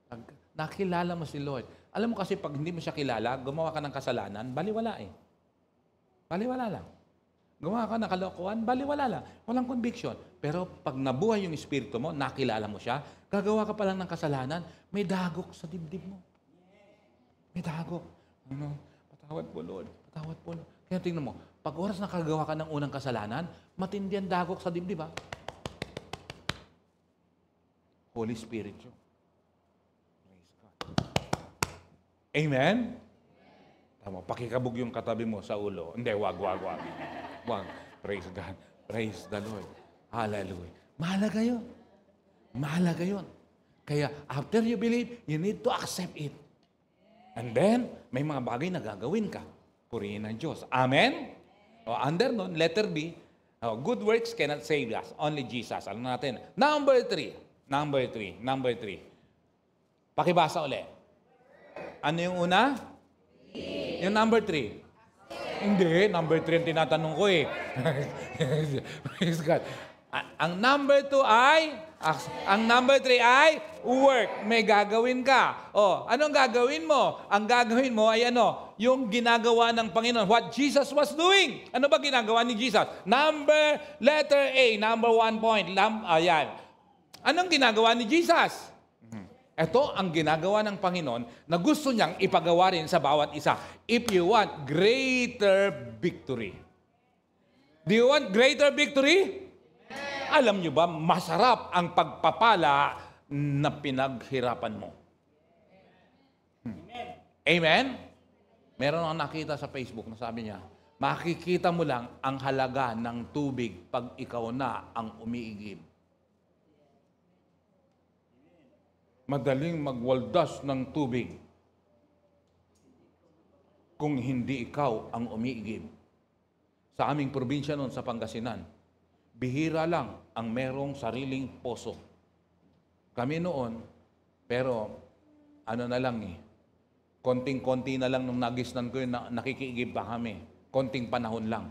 Pag nakilala mo si Lord. Alam mo kasi pag hindi mo siya kilala, gumawa ka ng kasalanan, baliwala eh. Baliwala lang. Gawa ka, nakalokohan, bali wala lang. Walang conviction. Pero pag nabuhay yung espiritu mo, nakilala mo siya, gagawa ka pa lang ng kasalanan, may dagok sa dibdib mo. May dagok. Ano? Patawad po, Lord. Patawad po, Lord. Kaya tingnan mo, pag oras nakagawa ka ng unang kasalanan, matindi ang dagok sa dibdib, ha? Holy Spirit Praise God. Amen? Tama, pakikabog yung katabi mo sa ulo. Hindi, wag, wag, wag. Wag. Praise God. Praise the Lord. Hallelujah. Mahalaga yun. Mahalaga yun. Kaya after you believe, you need to accept it. And then, may mga bagay na gagawin ka. Purihin ng Diyos. Amen? O under nun, letter B, oh, good works cannot save us. Only Jesus. Alam natin. Number three. Number three. Number three. Pakibasa ulit. Ano yung una? Yung number three. Hindi, number three ang tinatanong ko eh. Praise *laughs* God. Ang number two ay, ah, ang number three ay work. May gagawin ka. O, oh, anong gagawin mo? Ang gagawin mo ay ano? Yung ginagawa ng Panginoon. What Jesus was doing. Ano ba ginagawa ni Jesus? Number, letter A, number one point. Lam, ayan. Anong ginagawa ni Jesus? Ito ang ginagawa ng Panginoon na gusto niyang ipagawa rin sa bawat isa. If you want greater victory. Do you want greater victory? Alam niyo ba, masarap ang pagpapala na pinaghirapan mo. Hmm. Amen? Meron akong nakita sa Facebook na sabi niya, makikita mo lang ang halaga ng tubig pag ikaw na ang umiigib. madaling magwaldas ng tubig kung hindi ikaw ang umiigib. Sa aming probinsya noon sa Pangasinan, bihira lang ang merong sariling poso. Kami noon, pero ano na lang eh, konting-konti na lang nung nagisnan ko yun, nakikiigib pa kami. Konting panahon lang.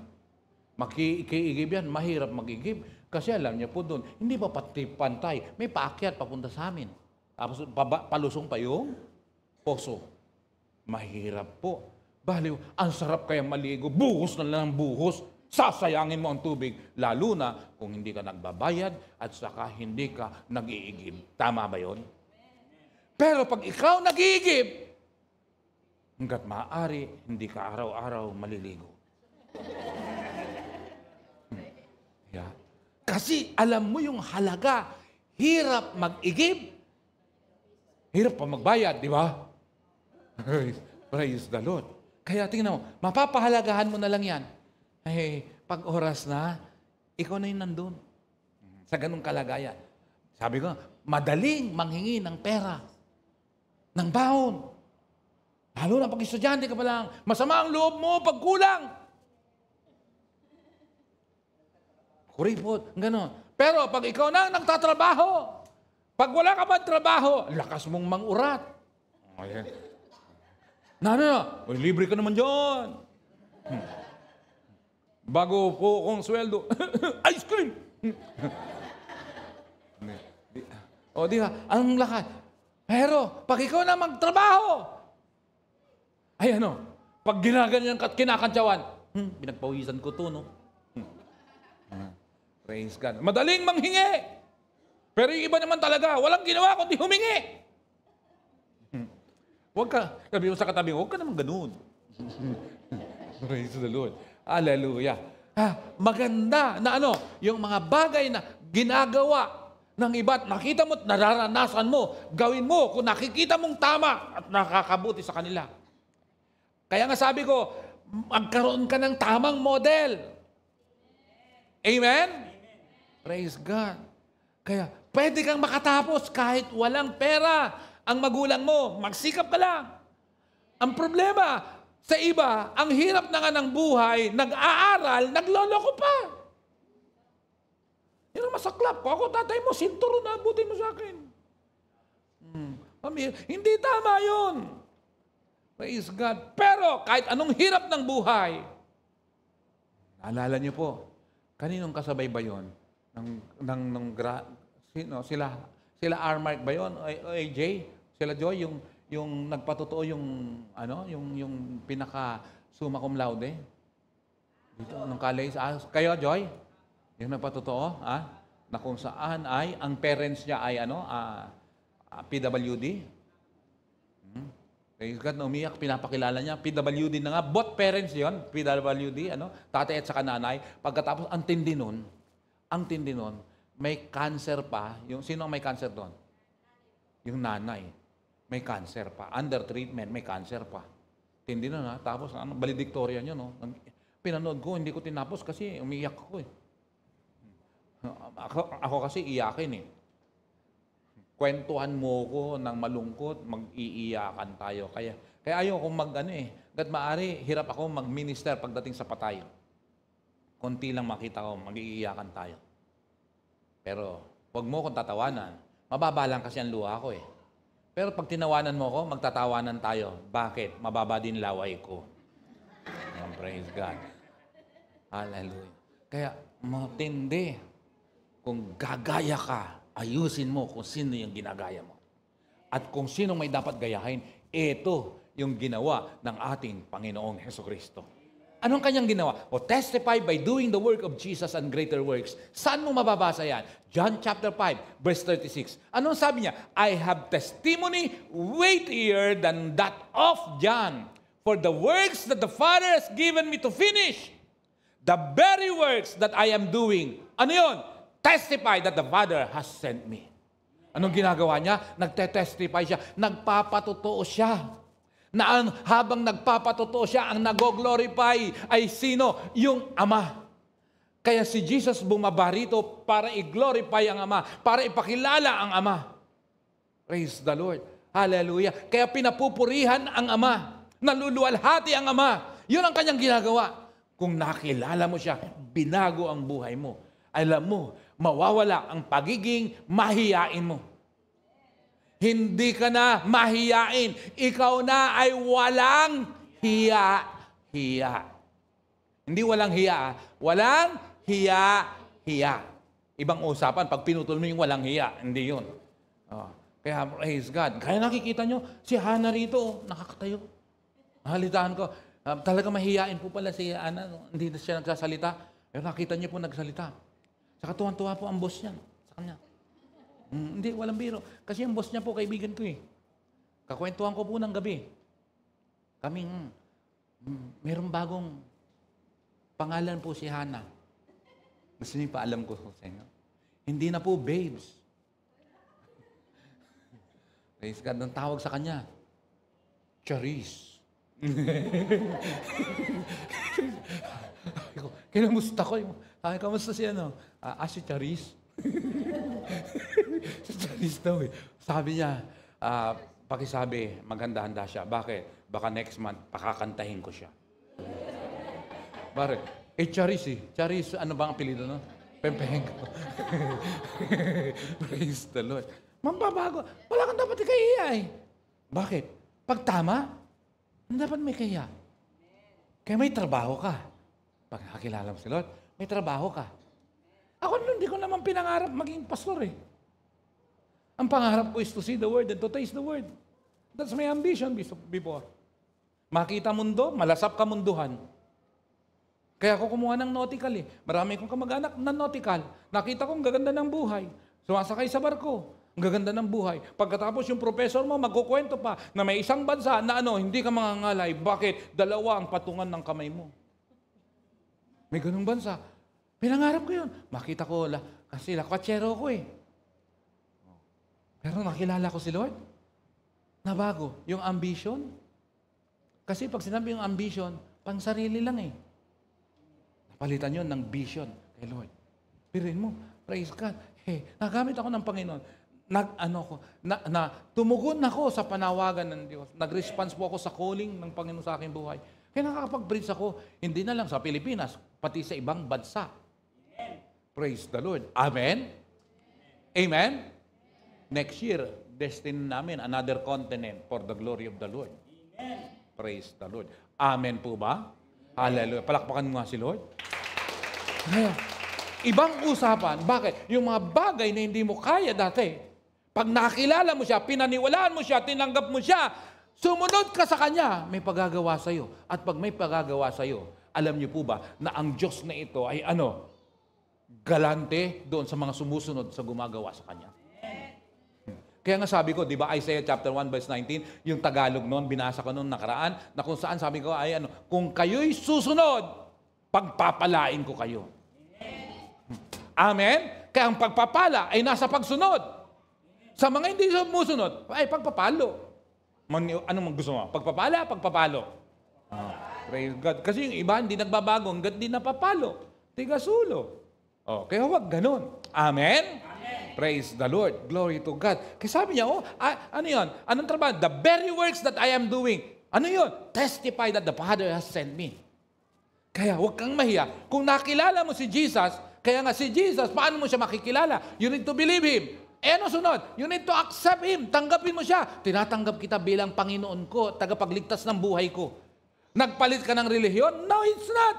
Makikiigib yan, mahirap magigib. Kasi alam niya po doon, hindi pa pati pantay, may paakyat papunta sa amin. Tapos baba, palusong pa yung poso. Mahirap po. Baliw, ang sarap kaya maligo. Buhos na lang buhos. Sasayangin mo ang tubig, lalo na kung hindi ka nagbabayad at saka hindi ka nag-iigib. Tama ba yon? Pero pag ikaw nag-iigib, hanggat maaari, hindi ka araw-araw maliligo. Hmm. yeah. Kasi alam mo yung halaga, hirap mag-igib, Hirap pa magbayad, di ba? Praise the Lord. Kaya tingnan mo, mapapahalagahan mo na lang yan. Hey, pag oras na, ikaw na yung nandun. Sa ganung kalagayan. Sabi ko, madaling manghingi ng pera, ng baon. Lalo na pag estudyante ka pa masama ang loob mo pag kulang. Kuripot, gano'n. Pero pag ikaw na nagtatrabaho, pag wala ka man trabaho, lakas mong mangurat. Ayan. Nana, oy, libre ka naman dyan. Hmm. Bago po kong sweldo, *laughs* ice cream! Hmm. o oh, di ba, ang lakas. Pero, pag ikaw na magtrabaho, ay ano, pag ginaganyan ka at kinakantsawan, hmm, pinagpawisan ko to, no? Hmm. Praise ah, God. Madaling manghingi! Pero yung iba naman talaga, walang ginawa kundi humingi. *laughs* Huwag ka, sabi mo sa katabi, huwag ka naman ganun. *laughs* Praise the Lord. Hallelujah. Ah, maganda na ano, yung mga bagay na ginagawa ng iba at nakita mo at nararanasan mo, gawin mo kung nakikita mong tama at nakakabuti sa kanila. Kaya nga sabi ko, magkaroon ka ng tamang model. Amen? Amen? Praise God. Kaya Pwede kang makatapos kahit walang pera ang magulang mo. Magsikap ka lang. Ang problema, sa iba, ang hirap na nga ng buhay, nag-aaral, nagloloko pa. Yan ang masaklap. Kung ako tatay mo, sinturo na, buti mo sa akin. Hmm. Hindi tama yun. Praise God. Pero kahit anong hirap ng buhay, naalala niyo po, kaninong kasabay ba yun? Ng, ng, ng gra- sino sila sila R Mark ba 'yon? O AJ? Sila Joy yung yung nagpatotoo yung ano, yung yung pinaka summa cum laude. Dito nung college. Ah, kayo Joy? Yung nagpatotoo, ah, na kung saan ay ang parents niya ay ano, ah, ah PWD. Hmm. Praise God, umiyak, pinapakilala niya. PWD na nga. Both parents yon PWD, ano, tatay at saka nanay. Pagkatapos, ang tindi nun, ang tindi nun, may cancer pa, yung sino may cancer doon? Yung nanay. May cancer pa. Under treatment, may cancer pa. Tindi na na. Tapos, ano, valedictorian yun, no? Pinanood ko, hindi ko tinapos kasi umiyak ko, eh. Ako, ako kasi iyakin, eh. Kwentuhan mo ko ng malungkot, mag-iiyakan tayo. Kaya, kaya ayaw kong mag, ano, eh. Gat maari, hirap ako mag-minister pagdating sa patay. Konti lang makita ko, mag-iiyakan tayo. Pero wag mo akong tatawanan. Mababa lang kasi ang luha ko eh. Pero pag tinawanan mo ako, magtatawanan tayo. Bakit? Mababa din laway ko. And praise God. Hallelujah. Kaya matindi. Kung gagaya ka, ayusin mo kung sino yung ginagaya mo. At kung sino may dapat gayahin, ito yung ginawa ng ating Panginoong Heso Kristo. Anong kanyang ginawa? O testify by doing the work of Jesus and greater works. Saan mo mababasa yan? John chapter 5, verse 36. Anong sabi niya? I have testimony weightier than that of John. For the works that the Father has given me to finish, the very works that I am doing, ano yun? Testify that the Father has sent me. Anong ginagawa niya? Nagte-testify siya. Nagpapatotoo siya na ang, habang nagpapatotoo siya, ang nagoglorify glorify ay sino? Yung Ama. Kaya si Jesus bumaba rito para i-glorify ang Ama, para ipakilala ang Ama. Praise the Lord. Hallelujah. Kaya pinapupurihan ang Ama. Naluluwalhati ang Ama. Yun ang kanyang ginagawa. Kung nakilala mo siya, binago ang buhay mo. Alam mo, mawawala ang pagiging mahiyain mo. Hindi ka na mahiyain. Ikaw na ay walang hiya. Hiya. Hindi walang hiya. Ah. Walang hiya. Hiya. Ibang usapan, pag pinutol mo yung walang hiya, hindi yun. Oh. Kaya praise God. Kaya nakikita nyo, si Hannah rito, oh, nakakatayo. Halitaan ko, um, talaga mahiyain po pala si Ana. Hindi na siya nagsasalita. Pero nakita niyo po nagsalita. Saka tuwan-tuwa po ang boss niya sa kanya. Mm, hindi, walang biro. Kasi yung boss niya po, kaibigan ko eh. Kakwentuhan ko po ng gabi. Kaming, mm, merong bagong pangalan po si Hana. Gusto niyo paalam ko sa inyo? Hindi na po babes. *laughs* Praise God, ang tawag sa kanya, Charis. *laughs* Kinamusta ko. Sabi, kamusta si ano? Ah, ah si Charis? si Janice daw eh. Sabi niya, uh, pakisabi, maghanda-handa siya. Bakit? Baka next month, pakakantahin ko siya. Bakit? Eh, Charis eh. Charis, ano bang apelido no? Pempeheng ko. *laughs* Praise the Lord. Mambabago. Wala kang dapat ikahiya eh. Bakit? Pag tama, dapat may kaya. Kaya may trabaho ka. Pag nakakilala mo si Lord, may trabaho ka ang pinangarap maging pastor eh. Ang pangarap ko is to see the Word and to taste the Word. That's my ambition before. Makita mundo, malasap ka munduhan. Kaya ako kumuha ng nautical eh. Marami kong kamag-anak na nautical. Nakita kong gaganda ng buhay. Sumasakay sa barko. Ang gaganda ng buhay. Pagkatapos yung professor mo, magkukwento pa na may isang bansa na ano, hindi ka mangangalay. Bakit? Dalawa ang patungan ng kamay mo. May ganung bansa. Pinangarap ko yun. Makita ko, la, kasi sila, kwatsero ko eh. Pero nakilala ko si Lord. Nabago. Yung ambition. Kasi pag sinabi yung ambition, pang sarili lang eh. Napalitan yon ng vision kay Lord. Pirin mo, praise God. Hey, nagamit ako ng Panginoon. Nag, ano ko, na, na, tumugon ako sa panawagan ng Diyos. Nag-response po ako sa calling ng Panginoon sa aking buhay. Kaya nakakapag-bridge ako, hindi na lang sa Pilipinas, pati sa ibang bansa. Praise the Lord. Amen? Amen? Next year, destiny namin, another continent for the glory of the Lord. Amen. Praise the Lord. Amen po ba? Hallelujah. Palakpakan mo nga si Lord. Ngayon, ibang usapan, bakit? Yung mga bagay na hindi mo kaya dati, pag nakilala mo siya, pinaniwalaan mo siya, tinanggap mo siya, sumunod ka sa Kanya, may pagagawa iyo. At pag may pagagawa iyo, alam niyo po ba na ang Diyos na ito ay ano? galante doon sa mga sumusunod sa gumagawa sa Kanya. Kaya nga sabi ko, di ba, Isaiah chapter 1 verse 19, yung Tagalog noon, binasa ko noon nakaraan, na kung saan sabi ko ay ano, kung kayo'y susunod, pagpapalain ko kayo. Amen? Kaya ang pagpapala ay nasa pagsunod. Sa mga hindi sumusunod, ay pagpapalo. Man, anong gusto mo? Pagpapala, pagpapalo. Ah, praise God. Kasi yung iba hindi nagbabago hanggat hindi napapalo. Tigasulo. Oh, kaya huwag ganun. Amen? Praise the Lord. Glory to God. Kasi sabi niya, oh, ah, ano yun? Anong trabaho? The very works that I am doing. Ano yun? Testify that the Father has sent me. Kaya huwag kang mahiya. Kung nakilala mo si Jesus, kaya nga si Jesus, paano mo siya makikilala? You need to believe Him. Eh ano sunod? You need to accept Him. Tanggapin mo siya. Tinatanggap kita bilang Panginoon ko, tagapagligtas ng buhay ko. Nagpalit ka ng relihiyon? No, it's not.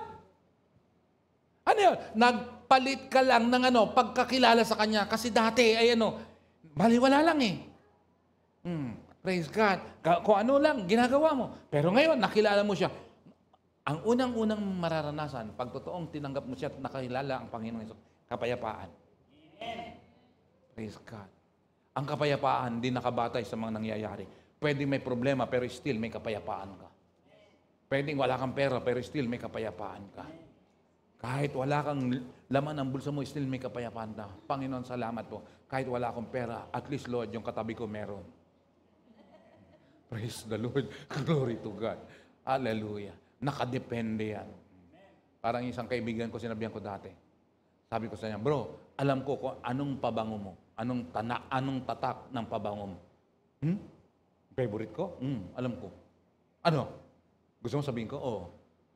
Ano yun? Nag palit ka lang ng ano, pagkakilala sa Kanya. Kasi dati ay ano, baliwala lang eh. Hmm, praise God. Ka- kung ano lang, ginagawa mo. Pero ngayon, nakilala mo siya. Ang unang-unang mararanasan, pag totoong tinanggap mo siya at nakilala ang Panginoon Yesus, kapayapaan. Amen. Praise God. Ang kapayapaan, hindi nakabatay sa mga nangyayari. Pwede may problema, pero still may kapayapaan ka. Pwedeng wala kang pera, pero still may kapayapaan ka. Amen. Kahit wala kang laman ang bulsa mo, still may kapayapaan na. Panginoon, salamat po. Kahit wala akong pera, at least Lord, yung katabi ko meron. Praise the Lord. *laughs* Glory to God. Hallelujah. Nakadepende yan. Parang isang kaibigan ko, sinabihan ko dati. Sabi ko sa niya, bro, alam ko kung anong pabango mo. Anong, tana, anong tatak ng pabango mo. Hmm? Favorite ko? Hmm, alam ko. Ano? Gusto mo sabihin ko? Oo.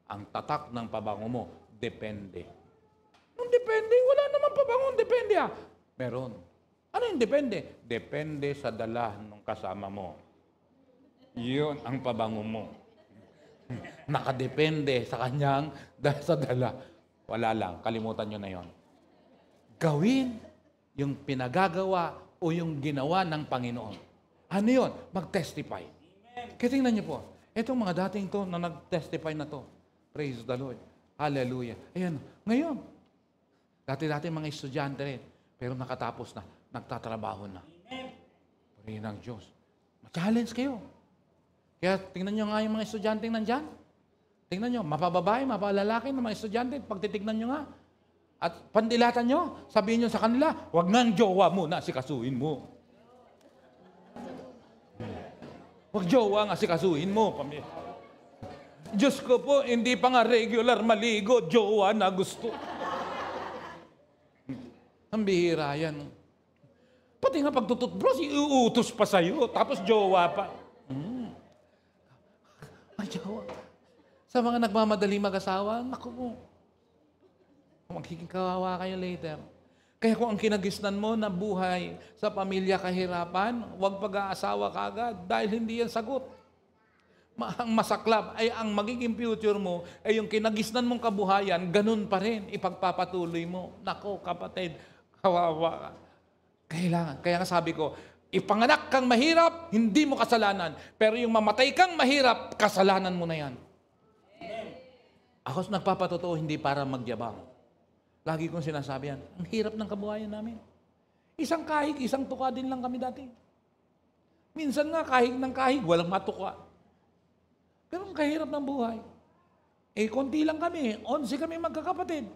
Ang tatak ng pabango mo Depende. Nung depende, wala naman pa bang depende ah. Meron. Ano yung depende? Depende sa dala ng kasama mo. Yun ang pabango mo. *laughs* Nakadepende sa kanyang *laughs* sa dala. Wala lang, kalimutan nyo na yon. Gawin yung pinagagawa o yung ginawa ng Panginoon. Ano yon? Mag-testify. Kaya tingnan nyo po, itong mga dating to na nag-testify na to, praise the Lord Hallelujah. Ayan, ngayon. Dati-dati mga estudyante rin, pero nakatapos na, nagtatrabaho na. Purihin ang Diyos. Ma-challenge kayo. Kaya tingnan nyo nga yung mga estudyante nandyan. Tingnan nyo, mapababae, mapalalaki ng mga estudyante, pagtitignan nyo nga. At pandilatan nyo, sabihin nyo sa kanila, wag nang jowa mo na sikasuin mo. Wag jowa nga sikasuin mo. Pamilya. Diyos ko po, hindi pa nga regular maligo, jowa na gusto. Ang bihira yan. Pati nga pagtututbros, iuutos pa sa'yo, tapos jowa pa. Hmm. Ay, jowa. Sa mga nagmamadali mag-asawa, naku mo. Magiging kawawa kayo later. Kaya kung ang kinagisnan mo na buhay sa pamilya kahirapan, huwag pag-aasawa ka agad dahil hindi yan sagot ang masaklap ay ang magiging future mo ay yung kinagisnan mong kabuhayan, ganun pa rin, ipagpapatuloy mo. Nako, kapatid, kawawa ka. Kailangan. Kaya nga sabi ko, ipanganak kang mahirap, hindi mo kasalanan. Pero yung mamatay kang mahirap, kasalanan mo na yan. Ako nagpapatotoo, hindi para magyabang. Lagi kong sinasabi yan, ang hirap ng kabuhayan namin. Isang kahig, isang tuka din lang kami dati. Minsan nga, kahig ng kahig, walang matuka. Pero ang kahirap ng buhay. Eh, konti lang kami. 11 kami magkakapatid.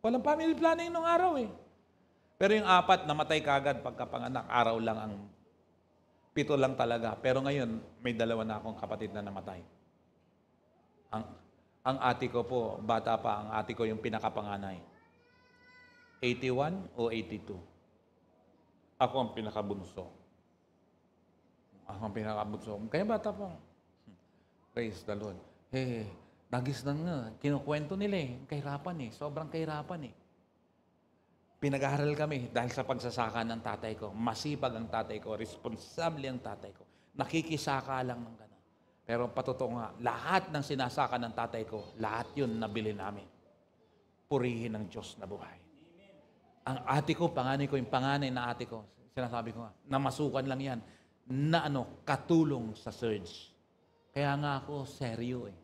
Walang family planning nung araw eh. Pero yung apat, namatay kagad pagkapanganak. Araw lang ang pito lang talaga. Pero ngayon, may dalawa na akong kapatid na namatay. Ang, ang ate ko po, bata pa, ang ate ko yung pinakapanganay. 81 o 82. Ako ang pinakabunso. Ako ang pinakabunso. Kaya bata pa. Praise the Lord. Hey, eh, nagisnan nga. Kinukwento nila eh. Kahirapan eh. Sobrang kahirapan eh. Pinag-aaral kami dahil sa pagsasaka ng tatay ko. Masipag ang tatay ko. Responsable ang tatay ko. Nakikisaka lang ng gano'n. Pero patotoo nga, lahat ng sinasaka ng tatay ko, lahat yun nabili namin. Purihin ng Diyos na buhay. Ang ate ko, panganay ko, yung panganay na ate ko, sinasabi ko nga, namasukan lang yan, na ano, katulong sa surge. Kaya nga ako, seryo eh.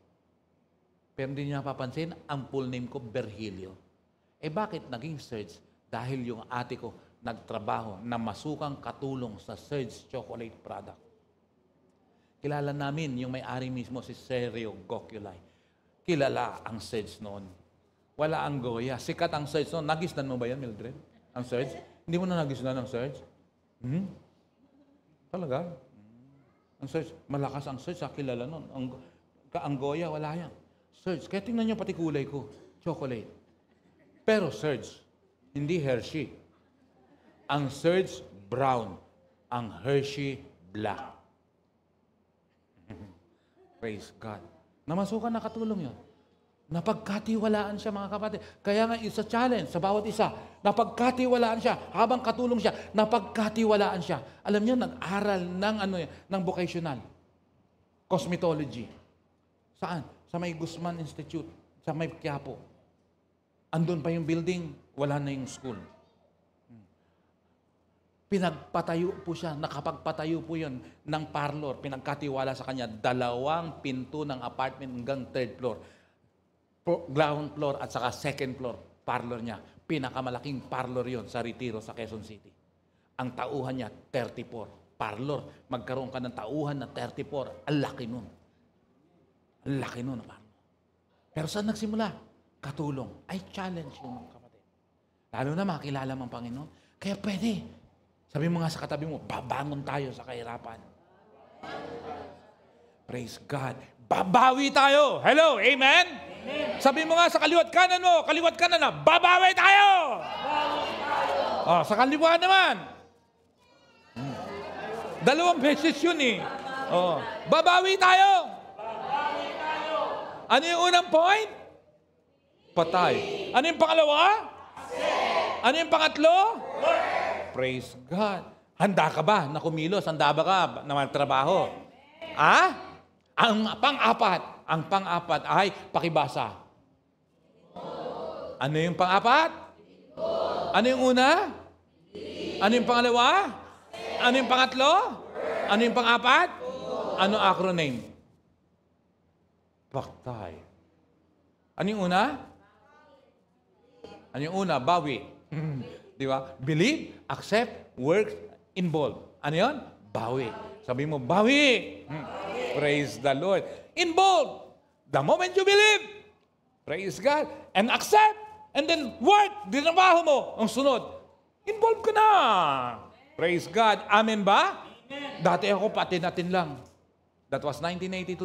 Pero hindi niya papansin, ang full name ko, Berhilio. Eh bakit naging surge? Dahil yung ate ko nagtrabaho na masukang katulong sa surge chocolate product. Kilala namin yung may-ari mismo si Sergio Gokulay. Kilala ang surge noon. Wala ang Goya. Sikat ang surge noon. Nagisnan mo ba yan, Mildred? Ang surge? Hindi mo na nagisnan ang surge? Hmm? Talaga? Ang search, malakas ang search, sa ah, kilala nun. Ang, kaanggoya, wala yan. Search. Kaya tingnan nyo pati kulay ko. Chocolate. Pero search. Hindi Hershey. Ang search, brown. Ang Hershey, black. *laughs* Praise God. Namasukan, nakatulong yun. Napagkatiwalaan siya mga kapatid. Kaya nga isa challenge sa bawat isa. Napagkatiwalaan siya habang katulong siya. Napagkatiwalaan siya. Alam niyo nag-aral ng ano ng vocational cosmetology. Saan? Sa may Guzman Institute, sa may Quiapo. Andun pa yung building, wala na yung school. Pinagpatayo po siya, nakapagpatayo po yun ng parlor. Pinagkatiwala sa kanya, dalawang pinto ng apartment hanggang third floor ground floor at saka second floor parlor niya. Pinakamalaking parlor yon sa Retiro sa Quezon City. Ang tauhan niya, 34. Parlor. Magkaroon ka ng tauhan na 34. Ang laki nun. Ang laki nun. Parlor. Pero saan nagsimula? Katulong. Ay, challenge yung mga kapatid. Lalo na makilala mang Panginoon. Kaya pwede. Sabi mo nga sa katabi mo, babangon tayo sa kahirapan. Praise God. Babawi tayo. Hello, amen? amen. Sabi mo nga sa kaliwat kanan mo, kaliwat kanan na, babawi tayo! Babawi tayo! Oh, sa kaliwa naman. Hmm. Dalawang beses yun eh. Babawi oh. Tayo. Babawi tayo! Babawi tayo! Ano yung unang point? Patay. Ano yung pangalawa? Ano yung pangatlo? Praise God. Handa ka ba na kumilos? Handa ba ka na magtrabaho? Ah? Ang pang-apat, ang pang-apat ay pakibasa. Ano yung pang-apat? Ano yung una? Ano yung pangalawa? Ano yung pangatlo? Ano yung pang-apat? Ano acronym? Baktay. Ano yung una? Ano yung una? Bawi. *laughs* Di ba? Believe, accept, work, involve. Ano yun? Bawi. Sabi mo, bawi. Hmm. Praise the Lord. In bold. The moment you believe, praise God, and accept, and then work, dinabaho mo, ang sunod. Involve ka na. Praise God. Amen ba? Amen. Dati ako pati natin lang. That was 1982.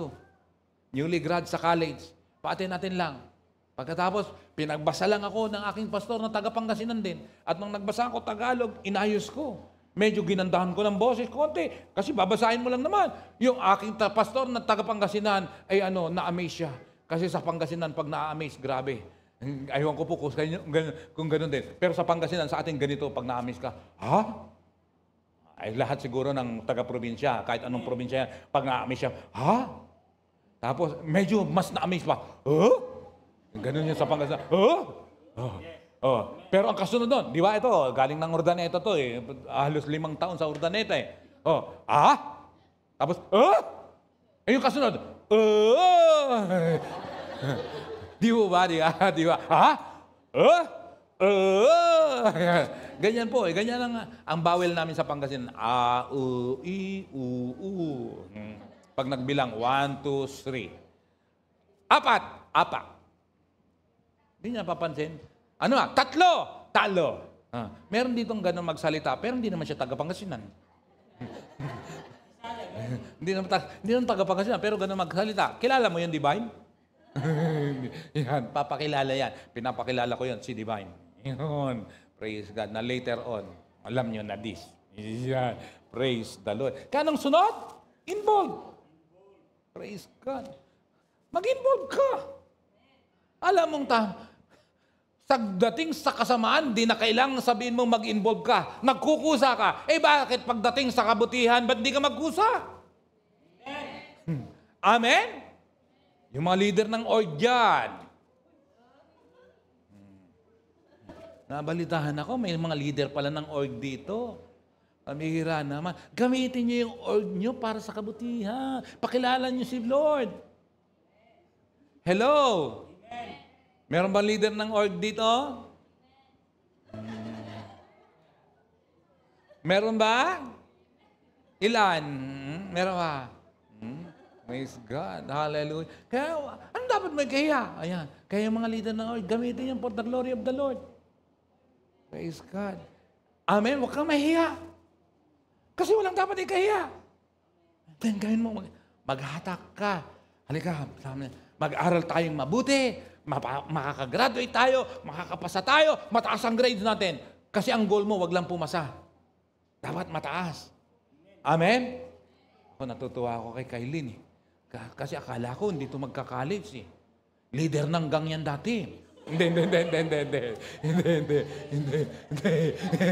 Newly grad sa college. Pati natin lang. Pagkatapos, pinagbasa lang ako ng aking pastor na taga Pangasinan din. At nang nagbasa ako Tagalog, inayos ko. Medyo ginandahan ko ng boses konti kasi babasahin mo lang naman. Yung aking pastor na taga Pangasinan ay ano, na-amaze siya. Kasi sa Pangasinan, pag na-amaze, grabe. Ayaw ko po kung, kung ganun din. Pero sa Pangasinan, sa atin ganito, pag na-amaze ka, ha? Ay lahat siguro ng taga-probinsya, kahit anong probinsya yan, pag na-amaze siya, ha? Tapos medyo mas na-amaze pa, huh? Ganun yun sa Pangasinan, huh? Oh. Oh, pero ang kasunod doon, di ba ito, galing ng Urdaneta to eh. Halos limang taon sa Urdaneta eh. Oh, ah? Tapos, ah? Eh yung kasunod, ah! di ba ba? Di ba? Di ba? Ah? Ah? Ah! ganyan po eh. Ganyan ang, ang bawel namin sa Pangasinan. A, U, I, U, U. Pag nagbilang, one, two, three. Apat. Apa. Hindi niya papansin. Ano na? Tatlo! Talo! Ah, meron ditong ganun magsalita, pero hindi naman siya tagapangasinan. *laughs* hindi naman, ta- hindi naman tagapangasinan, pero ganun magsalita. Kilala mo yun, Divine? *laughs* yan, papakilala yan. Pinapakilala ko yun, si Divine. Yun. Praise God. Na later on, alam nyo na this. Yan. Praise the Lord. Kaya sunod, involved. Praise God. Mag-involve ka. Alam mong ta, Pagdating sa kasamaan, di na kailangan sabihin mong mag-involve ka. Nagkukusa ka. Eh bakit pagdating sa kabutihan, ba't di ka magkusa? Amen? Hmm. Amen? Yung mga leader ng Ordyan. Hmm. Nabalitahan ako, may mga leader pala ng org dito. Pamihira naman. Gamitin niyo yung org niyo para sa kabutihan. Pakilala niyo si Lord. Hello? Meron bang leader ng org dito? Meron ba? Ilan? Meron ba? Hmm? Praise God. Hallelujah. Kaya, ano dapat may kaya? Ayan. Kaya yung mga leader ng org, gamitin yan for the glory of the Lord. Praise God. Amen. Huwag kang mahiya. Kasi walang dapat ikahiya. Then, gawin mo. Mag- maghatak ka. Halika, mag-aral tayong mabuti makakagraduate tayo, makakapasa tayo, mataas ang grades natin. Kasi ang goal mo, wag lang pumasa. Dapat mataas. Amen? Ako natutuwa ako kay Kailin. Eh. Kasi akala ko hindi ito magka-college eh. Leader ng gang yan dati. Hindi, hindi, hindi, hindi, hindi, hindi, hindi, hindi, hindi, hindi.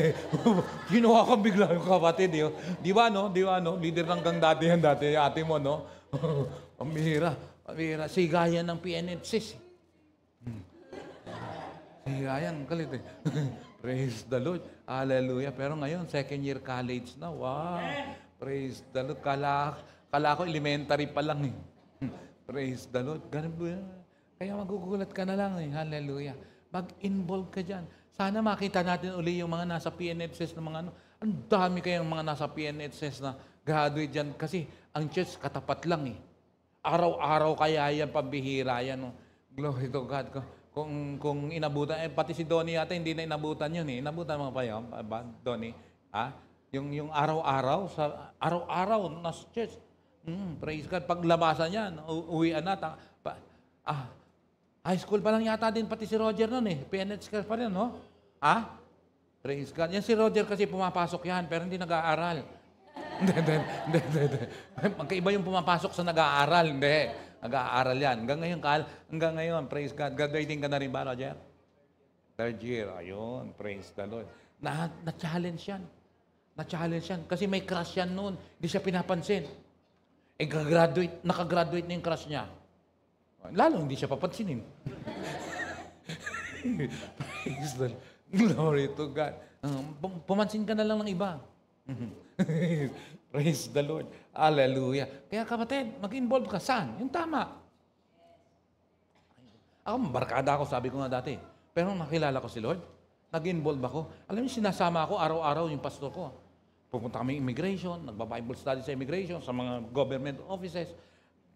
Kinuha ko bigla yung kapatid. Yo. Eh. Di ba no? Di ba no? Leader ng gang dati yan dati. Ate mo no? *laughs* Ang bihira. Ang bihira. Sigayan ng PNFCs. Higayan, galit eh. *laughs* Praise the Lord. Hallelujah. Pero ngayon, second year college na. Wow. Praise the Lord. Kala, kala ko elementary pa lang eh. *laughs* Praise the Lord. Ganun ba? Kaya magugulat ka na lang eh. Hallelujah. Mag-involve ka dyan. Sana makita natin uli yung mga nasa PNHS na mga ano. Ang dami kayang mga nasa PNHS na graduate dyan. Kasi ang church katapat lang eh. Araw-araw kaya yan, pambihira yan. Oh. Glory to God. Kung, kung inabutan, eh, pati si Donnie yata hindi na inabutan yun eh. Inabutan mga pa yun, ba, Donnie? Ha? Yung, yung araw-araw, sa araw-araw, na church. Mm, praise God. Paglabasan yan, uwian na. Ta- pa, ah, high school pa lang yata din pati si Roger noon eh. PNH ka pa rin, no? Ha? Praise God. Yan si Roger kasi pumapasok yan, pero hindi nag-aaral. *laughs* Hindi, hindi, hindi. Magkaiba yung pumapasok sa nag-aaral. Hindi. Nag-aaral yan. Hanggang ngayon, kahal, hanggang ngayon, praise God. Gagating ka na rin ba, Roger? Third year, ayun, praise the Lord. Na, na-challenge yan. Na-challenge yan. Kasi may crush yan noon. Hindi siya pinapansin. Eh, graduate, nakagraduate na yung crush niya. Lalo, hindi siya papansinin. *laughs* praise the Lord. Glory to God. Um, pumansin ka na lang ng iba. *laughs* Praise the Lord. Hallelujah. Kaya kapatid, mag-involve ka. Saan? Yung tama. Ako, barkada ako, sabi ko nga dati. Pero nakilala ko si Lord, nag-involve ako. Alam niyo, sinasama ako araw-araw yung pastor ko. Pupunta kami immigration, nagba-Bible study sa immigration, sa mga government offices.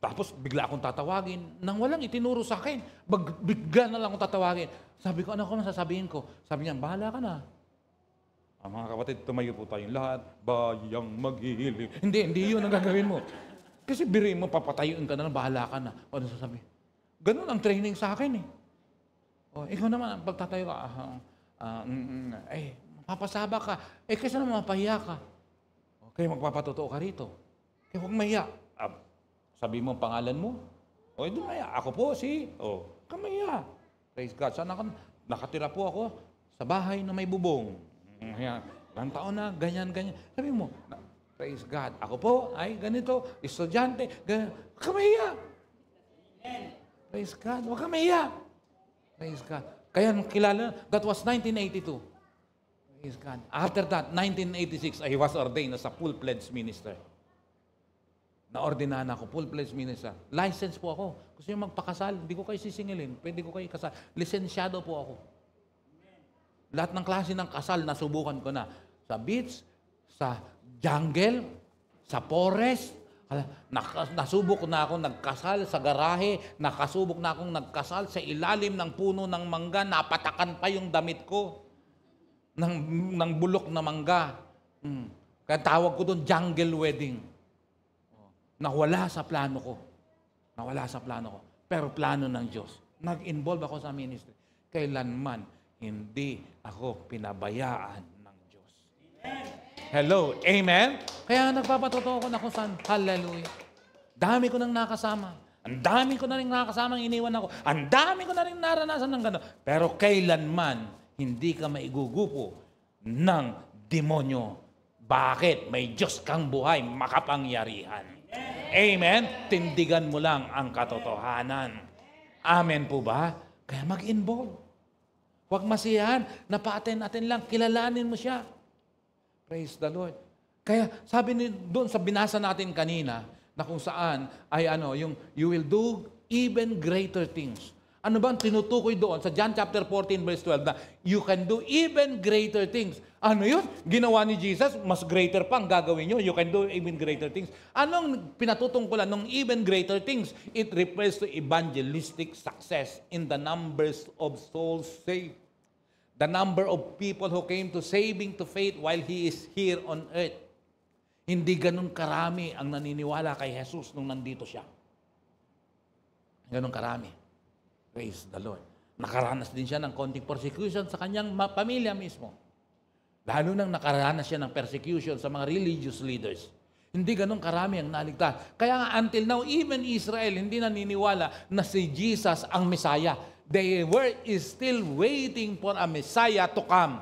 Tapos bigla akong tatawagin nang walang itinuro sa akin. bigla na lang akong tatawagin. Sabi ko, ano ko masasabihin ko? Sabi niya, bahala ka na. Mga kapatid, tumayo po tayong lahat. Bayang maghihilim. Hindi, hindi yun ang gagawin mo. Kasi biruin mo, papatayuin ka na lang, bahala ka na. O ano sasabi? Ganun ang training sa akin eh. O, ikaw naman, pagtatayo ka, uh, uh, eh, mapapasaba ka. Eh, kaysa naman mapahiya ka. Okay, magpapatotoo ka rito. Kaya huwag mahiya. Ah, sabi mo pangalan mo. O, eh, dumaya. Ako po, si... O, kamaya. Praise God. Sana ako, nakatira po ako sa bahay na may bubong. Yan. Ilang taon na, ganyan, ganyan. Sabi mo, praise God. Ako po ay ganito, estudyante, ganyan. Huwag ka mahiya. Praise God. Huwag ka mahiya. Praise God. Kaya kilala, that was 1982. Praise God. After that, 1986, I was ordained as a full-pledged minister. Naordinahan ako, full-fledged minister. License po ako. Gusto niyo magpakasal, hindi ko kayo sisingilin. Pwede ko kayo kasal. Lisensyado po ako. Lahat ng klase ng kasal nasubukan ko na. Sa beach, sa jungle, sa forest, nasubok na ako nagkasal sa garahe, nakasubok na akong nagkasal sa ilalim ng puno ng mangga, napatakan pa yung damit ko ng, ng bulok na mangga. Hmm. Kaya tawag ko doon jungle wedding. Oh. Nawala sa plano ko. Nawala sa plano ko. Pero plano ng Diyos. Nag-involve ako sa ministry. Kailanman hindi ako pinabayaan ng Diyos. Amen. Hello, amen? Kaya nagpapatotoo ko na kung saan, hallelujah. Dami ko nang nakasama. Ang dami ko na rin nakasama iniwan ako. Ang dami ko na rin naranasan ng gano'n. Pero kailanman, hindi ka maigugupo ng demonyo. Bakit? May Diyos kang buhay, makapangyarihan. Amen? Tindigan mo lang ang katotohanan. Amen po ba? Kaya mag-involve. Huwag masiyahan. napaaten natin lang. Kilalanin mo siya. Praise the Lord. Kaya sabi ni doon sa binasa natin kanina na kung saan ay ano, yung you will do even greater things. Ano ba ang tinutukoy doon sa John chapter 14 verse 12 na you can do even greater things. Ano yun? Ginawa ni Jesus, mas greater pa ang gagawin nyo. You can do even greater things. Anong pinatutungkulan ng even greater things? It refers to evangelistic success in the numbers of souls saved. The number of people who came to saving to faith while He is here on earth. Hindi ganun karami ang naniniwala kay Jesus nung nandito siya. Ganun karami. Praise the Lord. Nakaranas din siya ng konting persecution sa kanyang pamilya mismo. Lalo nang nakaranas siya ng persecution sa mga religious leaders. Hindi ganun karami ang naligtas. Kaya nga until now, even Israel, hindi naniniwala na si Jesus ang Messiah. They were is still waiting for a Messiah to come.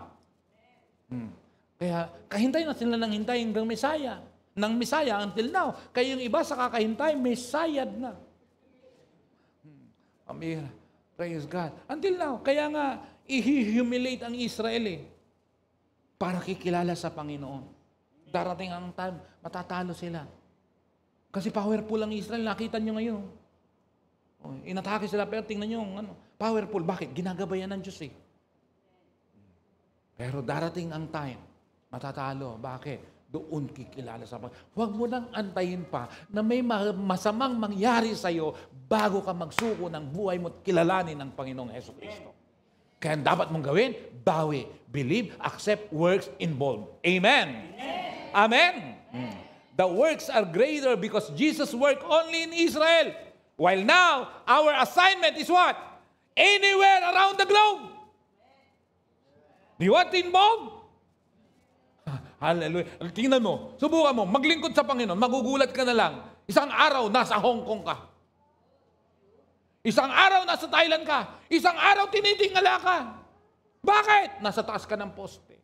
Hmm. Kaya kahintay na sila ng hintay hanggang Messiah. Nang Messiah until now. Kaya yung iba sa kakahintay, Messiah na. Hmm. Amira. Praise God. Until now, kaya nga, i ang Israel eh. Para kikilala sa Panginoon. Darating ang time, matatalo sila. Kasi powerful ang Israel, nakita nyo ngayon. Oh, inatake sila, pero tingnan nyo, ano, powerful. Bakit? Ginagabayan ng Diyos eh. Pero darating ang time, matatalo. Bakit? doon kikilala sa Panginoon. Huwag mo nang antayin pa na may masamang mangyari sa iyo bago ka magsuko ng buhay mo at kilalanin ng Panginoong Heso Kristo. Kaya dapat mong gawin, bawi, believe, accept, works, involved. Amen! Amen! Amen. Hmm. The works are greater because Jesus worked only in Israel. While now, our assignment is what? Anywhere around the globe. Do you want to Hallelujah. Tingnan mo, subukan mo, maglingkod sa Panginoon, magugulat ka na lang. Isang araw, nasa Hong Kong ka. Isang araw, nasa Thailand ka. Isang araw, tinitingala ka. Bakit? Nasa taas ka ng poste.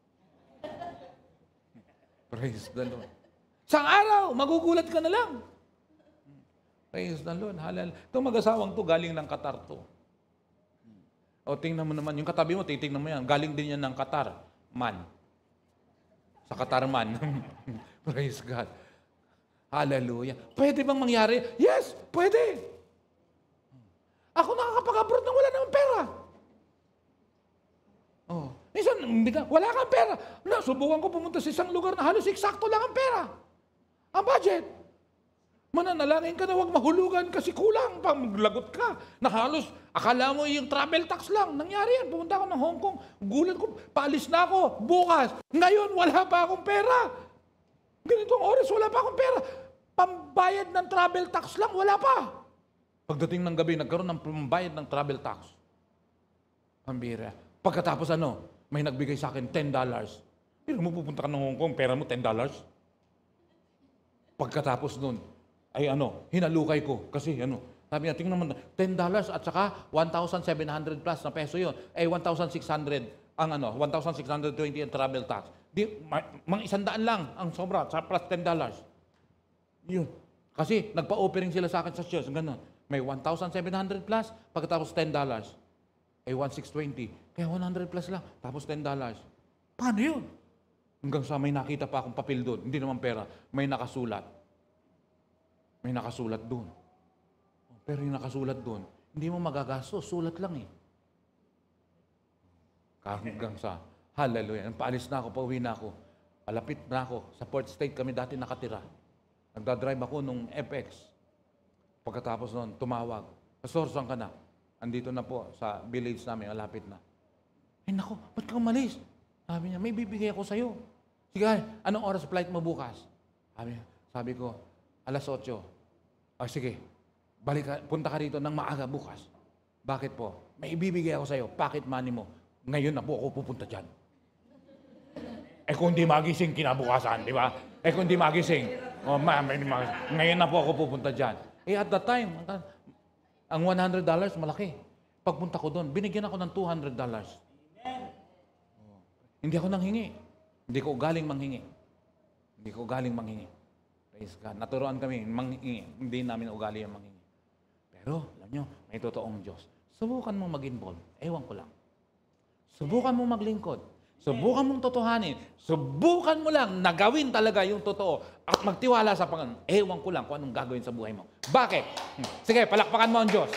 Praise the Lord. Isang araw, magugulat ka na lang. Praise the Lord. Halal. Itong mag-asawang to, galing ng Qatar to. O, tingnan mo naman. Yung katabi mo, titignan mo yan. Galing din yan ng Qatar. Man sa katarman. *laughs* Praise God. Hallelujah. Pwede bang mangyari? Yes, pwede. Ako nakakapag-abroad nang wala namang pera. Oh. Minsan, wala kang pera. Wala, subukan ko pumunta sa isang lugar na halos eksakto lang ang pera. Ang budget. Mananalangin ka na huwag mahulugan kasi kulang pang maglagot ka. Na halos, akala mo yung travel tax lang. Nangyari yan, pumunta ako ng Hong Kong, gulat ko, paalis na ako, bukas. Ngayon, wala pa akong pera. Ganitong oras, wala pa akong pera. Pambayad ng travel tax lang, wala pa. Pagdating ng gabi, nagkaroon ng pambayad ng travel tax. Pambira. Pagkatapos ano, may nagbigay sa akin $10. Pero mo pupunta ka ng Hong Kong, pera mo $10. Pagkatapos nun, ay ano, hinalukay ko. Kasi ano, sabi niya, tingnan mo, $10 at saka 1,700 plus na peso yon. Eh, 1,600 ang ano, 1,620 ang travel tax. Di, mga daan lang ang sobra, sa plus $10. Yun. Kasi nagpa-offering sila sa akin sa church, ganun. May 1,700 plus, pagkatapos $10. Eh, 1,620. Kaya 100 plus lang, tapos $10. Paano yun? Hanggang sa may nakita pa akong papel doon, hindi naman pera, may nakasulat. May nakasulat doon. Pero yung nakasulat doon, hindi mo magagastos. Sulat lang eh. Hanggang sa, hallelujah. Paalis na ako, pauwi na ako. Palapit na ako. Sa Port State kami dati nakatira. Nagdadrive ako nung FX. Pagkatapos noon, tumawag. Pastor, saan ka na? Andito na po sa village namin, malapit na. Ay nako, ba't ka umalis? Sabi niya, may bibigay ako sa'yo. Sige, anong oras flight mo bukas? Sabi, sabi ko, alas 8. Ah, sige, balik ka, punta ka rito ng maaga bukas. Bakit po? May ibibigay ako sa iyo, Pocket money mo. Ngayon na po ako pupunta dyan. Eh kung di magising kinabukasan, di ba? Eh kung di magising, oh, ma, may, ma, ngayon na po ako pupunta dyan. Eh at that time, ang $100 malaki. Pagpunta ko doon, binigyan ako ng $200. Amen. Hindi ako nanghingi. Hindi ko galing manghingi. Hindi ko galing manghingi. Praise God. Naturoan kami, mangingi. Hindi namin ugali ang mangingi. Pero, alam nyo, may totoong Diyos. Subukan mong mag-involve. Ewan ko lang. Subukan mong maglingkod. Subukan mong totohanin. Subukan mo lang na gawin talaga yung totoo at magtiwala sa Panginoon. Ewan ko lang kung anong gagawin sa buhay mo. Bakit? Sige, palakpakan mo ang Diyos.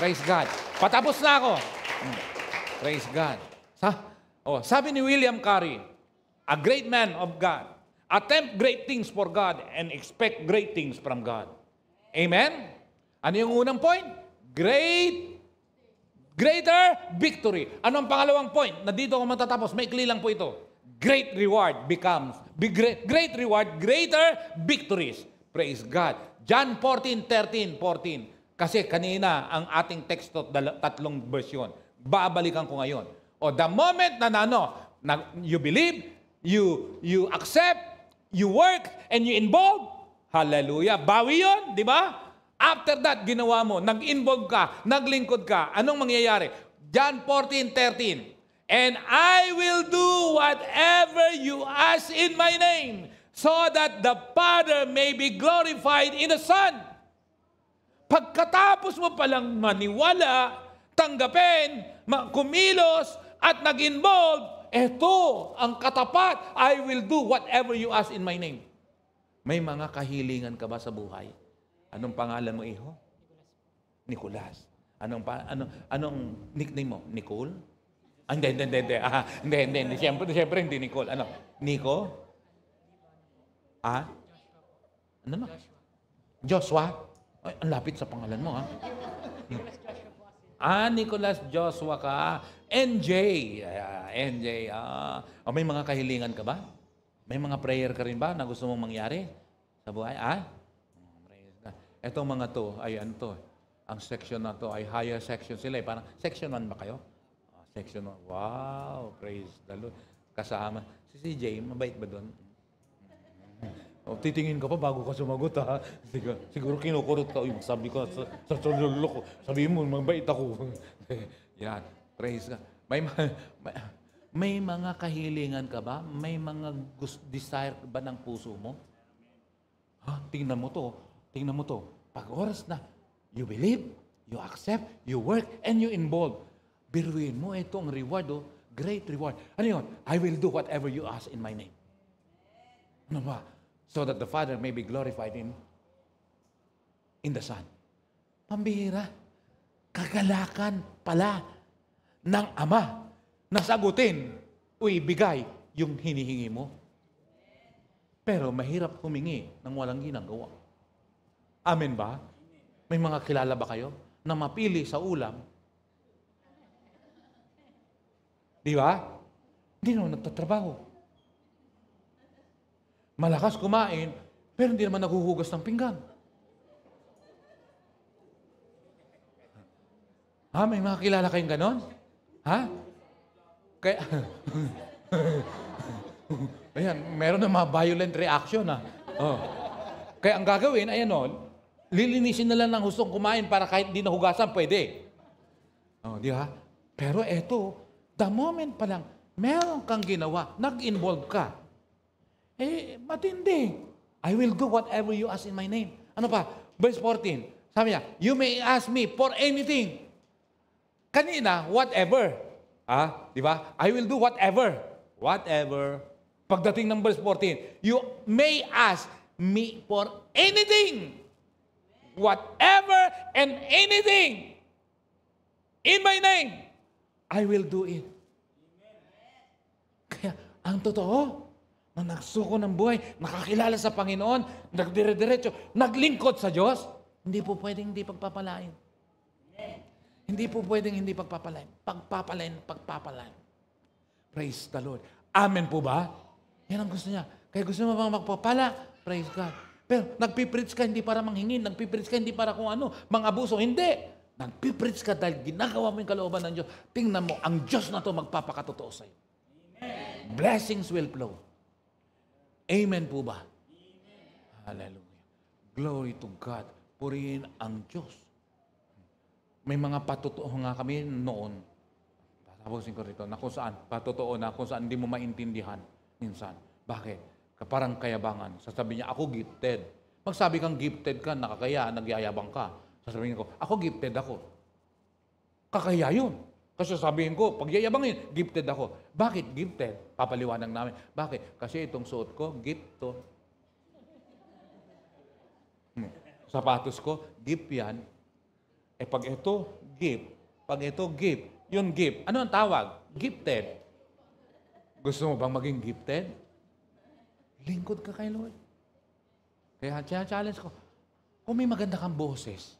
Praise God. Patapos na ako. Praise God. Sa, oh, sabi ni William Carey, a great man of God, Attempt great things for God and expect great things from God. Amen? Ano yung unang point? Great, greater victory. Ano ang pangalawang point? Na dito ko matatapos, maikli lang po ito. Great reward becomes, be great, great reward, greater victories. Praise God. John 14, 13, 14. Kasi kanina ang ating teksto, tatlong version. Babalikan ko ngayon. O the moment na ano, na you believe, you, you accept, you work, and you involve. Hallelujah. Bawi yun, di ba? After that, ginawa mo, nag-involve ka, naglingkod ka. Anong mangyayari? John 14:13. And I will do whatever you ask in my name, so that the Father may be glorified in the Son. Pagkatapos mo palang maniwala, tanggapin, kumilos, at nag-involve, eto ang katapat, I will do whatever you ask in my name. May mga kahilingan ka ba sa buhay? Anong pangalan mo, iho? Nicolas. Anong, pa, anong, anong nickname mo? Nicole? Ah, hindi, hindi, hindi, hindi. Ah, hindi, hindi, hindi. Siyempre, siyempre, hindi Nicole. Ano? Nico? Ah? Ano na? Joshua? Ay, ang lapit sa pangalan mo, ha? Ah. Hmm. Ah, Nicholas Joshua ka. NJ. Uh, ah, NJ. Uh, ah. oh, may mga kahilingan ka ba? May mga prayer ka rin ba na gusto mong mangyari sa buhay? Ah? Itong mga to, ayan to. Ang section na to ay higher section sila. Eh. Parang section 1 ba kayo? Oh, section 1. Wow, praise the Lord. Kasama. Si CJ, mabait ba doon? O, oh, titingin ka pa bago ka sumagot, ha? Siguro, siguro kinukurot ka. Uy, magsabi ko sa, sa tululok ko. Sabihin mo, mabait ako. *laughs* Yan, praise ka. May, may, may mga kahilingan ka ba? May mga gusto, desire ba ng puso mo? Ha? Tingnan mo to. Oh. Tingnan mo to. Pag oras na, you believe, you accept, you work, and you involve. Biruin mo itong reward, oh, great reward. Ano yun? I will do whatever you ask in my name. Ano ba? so that the Father may be glorified in, in the Son. Pambihira. Kagalakan pala ng Ama na sagutin o ibigay yung hinihingi mo. Pero mahirap humingi ng walang ginagawa. Amen ba? May mga kilala ba kayo na mapili sa ulam? Di ba? Hindi naman nagtatrabaho. Malakas kumain, pero hindi naman naghuhugas ng pinggan. Ha? May mga kilala kayong ganon? Ha? Kaya... *laughs* ayan, meron na mga violent reaction ha. Ah. Oh. Kaya ang gagawin, ayan o, oh, lilinisin na lang ng hustong kumain para kahit di nahugasan, pwede. Oh, di ba? Pero eto, the moment pa lang, meron kang ginawa, nag-involve ka. Eh, matindi. I will do whatever you ask in my name. Ano pa? Verse 14. Sabi niya, you may ask me for anything. Kanina, whatever. Ah, di ba? I will do whatever. Whatever. Pagdating ng verse 14, you may ask me for anything. Whatever and anything. In my name, I will do it. Kaya, ang totoo, na nagsuko ng buhay, nakakilala sa Panginoon, nagdire-diretso, naglingkod sa Diyos, hindi po pwedeng hindi pagpapalain. Hindi po pwedeng hindi pagpapalain. Pagpapalain, pagpapalain. Praise the Lord. Amen po ba? Yan ang gusto niya. Kaya gusto mo bang magpapala? Praise God. Pero nagpipreach ka hindi para manghingin, nagpipreach ka hindi para kung ano, mga abuso. Hindi. Nagpipreach ka dahil ginagawa mo yung kalooban ng Diyos. Tingnan mo, ang Diyos na to magpapakatotoo sa'yo. Amen. Blessings will flow. Amen po ba? Amen. Hallelujah. Glory to God. Purihin ang Diyos. May mga patotoo nga kami noon. Tatapusin ko rito. Na kung saan, patotoo na kung saan hindi mo maintindihan minsan. Bakit? Parang kayabangan. Sasabi niya, ako gifted. Magsabi kang gifted ka, nakakaya, nagyayabang ka. Sasabihin ko, ako gifted ako. Kakaya yun. Kasi sabihin ko, pagyayabangin, gifted ako. Bakit gifted? Papaliwanag namin. Bakit? Kasi itong suot ko, gift to. Hmm. Sapatos ko, gift yan. Eh pag ito, gift. Pag ito, gift. Yung gift. Ano ang tawag? Gifted. Gusto mo bang maging gifted? Lingkod ka kay Lord. Kaya challenge ko, kung may maganda kang boses,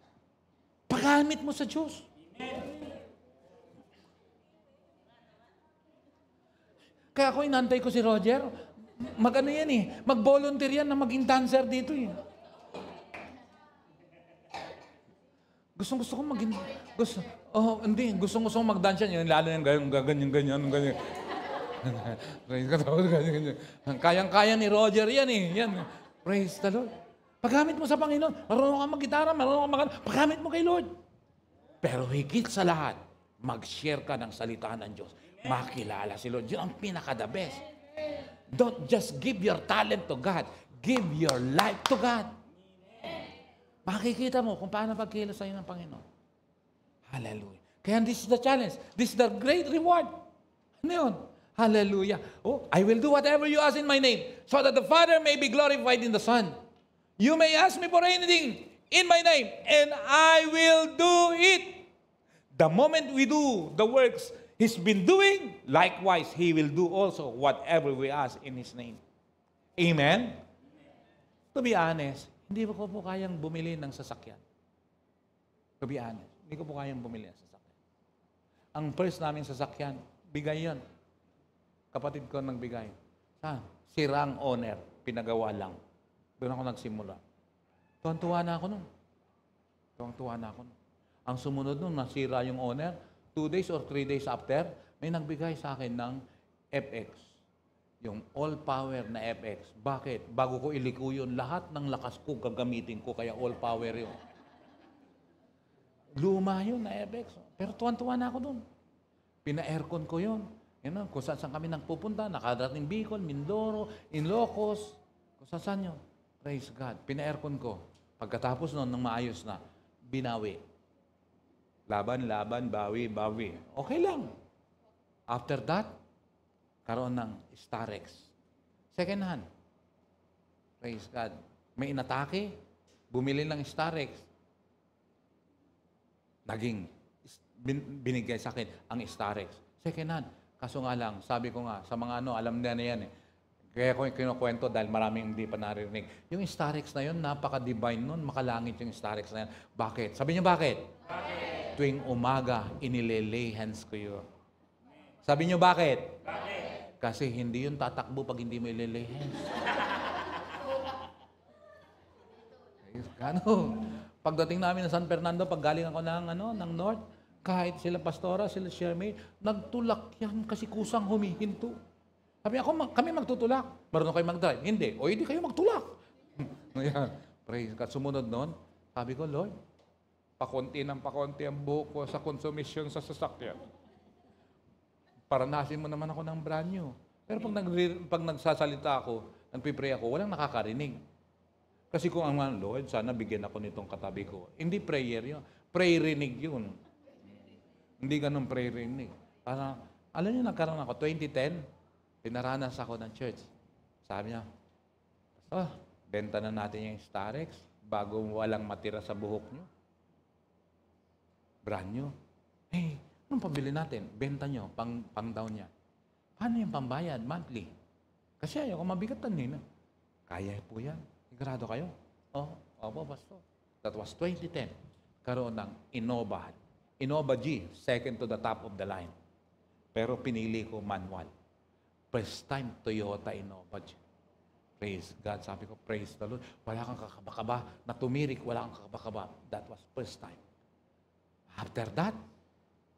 pagamit mo sa Diyos. Amen. Kaya ako inantay ko si Roger. Magano yan eh. Mag-volunteer yan na maging dancer dito eh. Gusto gusto ko maging... Gusto, oh, hindi. gusto gusto ko mag-dance yan. Lalo yan, ganyan, ganyan, ganyan, ganyan. Praise the Lord. Kayang-kaya ni Roger yan eh. Yan. Praise the Lord. Paggamit mo sa Panginoon. Marunong ka maggitara gitara marunong ka mag Paggamit mo kay Lord. Pero higit sa lahat, mag-share ka ng salita ng Diyos. Makilala si Lord. Yun ang pinaka-the best. Don't just give your talent to God. Give your life to God. Makikita mo kung paano sa iyo ng Panginoon. Hallelujah. Kaya this is the challenge. This is the great reward. Ano yun? Hallelujah. Oh, I will do whatever you ask in my name, so that the Father may be glorified in the Son. You may ask me for anything in my name, and I will do it. The moment we do the works He's been doing, likewise, He will do also whatever we ask in His name. Amen? To be honest, hindi ko po kayang bumili ng sasakyan. To be honest, hindi ko po kayang bumili ng sasakyan. Ang first namin sasakyan, bigay yon. Kapatid ko nang bigay. Saan? Sirang owner. Pinagawa lang. Doon ako nagsimula. Tuwan-tuwa na ako nun. Tuwang-tuwa na ako nun. Ang sumunod nun, nasira yung owner. Two days or three days after, may nagbigay sa akin ng FX. Yung all power na FX. Bakit? Bago ko iliko yun, lahat ng lakas ko gagamitin ko, kaya all power yun. Luma yun na FX. Pero tuwan-tuwa na ako doon. Pina-aircon ko yun. You know, kung saan, saan kami nagpupunta, nakadating Bicol, Mindoro, Ilocos, kung saan, saan yun. Praise God. Pina-aircon ko. Pagkatapos noon, nang maayos na, binawi. Laban, laban, bawi, bawi. Okay lang. After that, karoon ng starex. Second hand. Praise God. May inatake, bumili ng starex. Naging binigay sa akin ang starex. Second hand. Kaso nga lang, sabi ko nga, sa mga ano, alam na na yan eh. Kaya ko kinukwento dahil maraming hindi pa naririnig. Yung Starex na yun, napaka-divine nun. Makalangit yung Starex na yan. Bakit? Sabi niyo bakit? Bakit? tuwing umaga, inilelay hands ko yun. Sabi nyo, bakit? Kasi hindi yun tatakbo pag hindi mo ilelay hands. Gano? Pagdating namin ng San Fernando, pag galing ako ng, ano, ng North, kahit sila pastora, sila Shermay, nagtulak yan kasi kusang humihinto. Sabi ako, kami magtutulak. Marunong kayo mag-drive? Hindi. O hindi kayo magtulak. *laughs* Ayan. Praise God. Sumunod noon, sabi ko, Lord, pakunti ng pakunti ang buhok ko sa konsumisyon sa sasakyan. Paranasin mo naman ako ng brand new. Pero pag, nag, pag nagsasalita ako, nagpipray ako, walang nakakarinig. Kasi kung ang Lord, sana bigyan ako nitong katabi ko. Hindi prayer yun. Pray rinig yun. Hindi ganun pray rinig. Parang, alam niyo, nagkaroon ako, 2010, pinaranas ako ng church. Sabi niya, oh, benta na natin yung Starex bago walang matira sa buhok niyo brand new. Hey, eh, anong pabili natin? Benta nyo, pang, pang down niya. Paano yung pambayad? Monthly. Kasi ayaw ko mabigatan nila. Kaya po yan. Sigurado kayo. Oo, oh, opo, pasto. That was 2010. Karoon ng Innova. Innova G, second to the top of the line. Pero pinili ko manual. First time Toyota Innova G. Praise God. Sabi ko, praise the Lord. Wala kang kakabakaba. Natumirik, wala kang kakabakaba. That was first time. After that,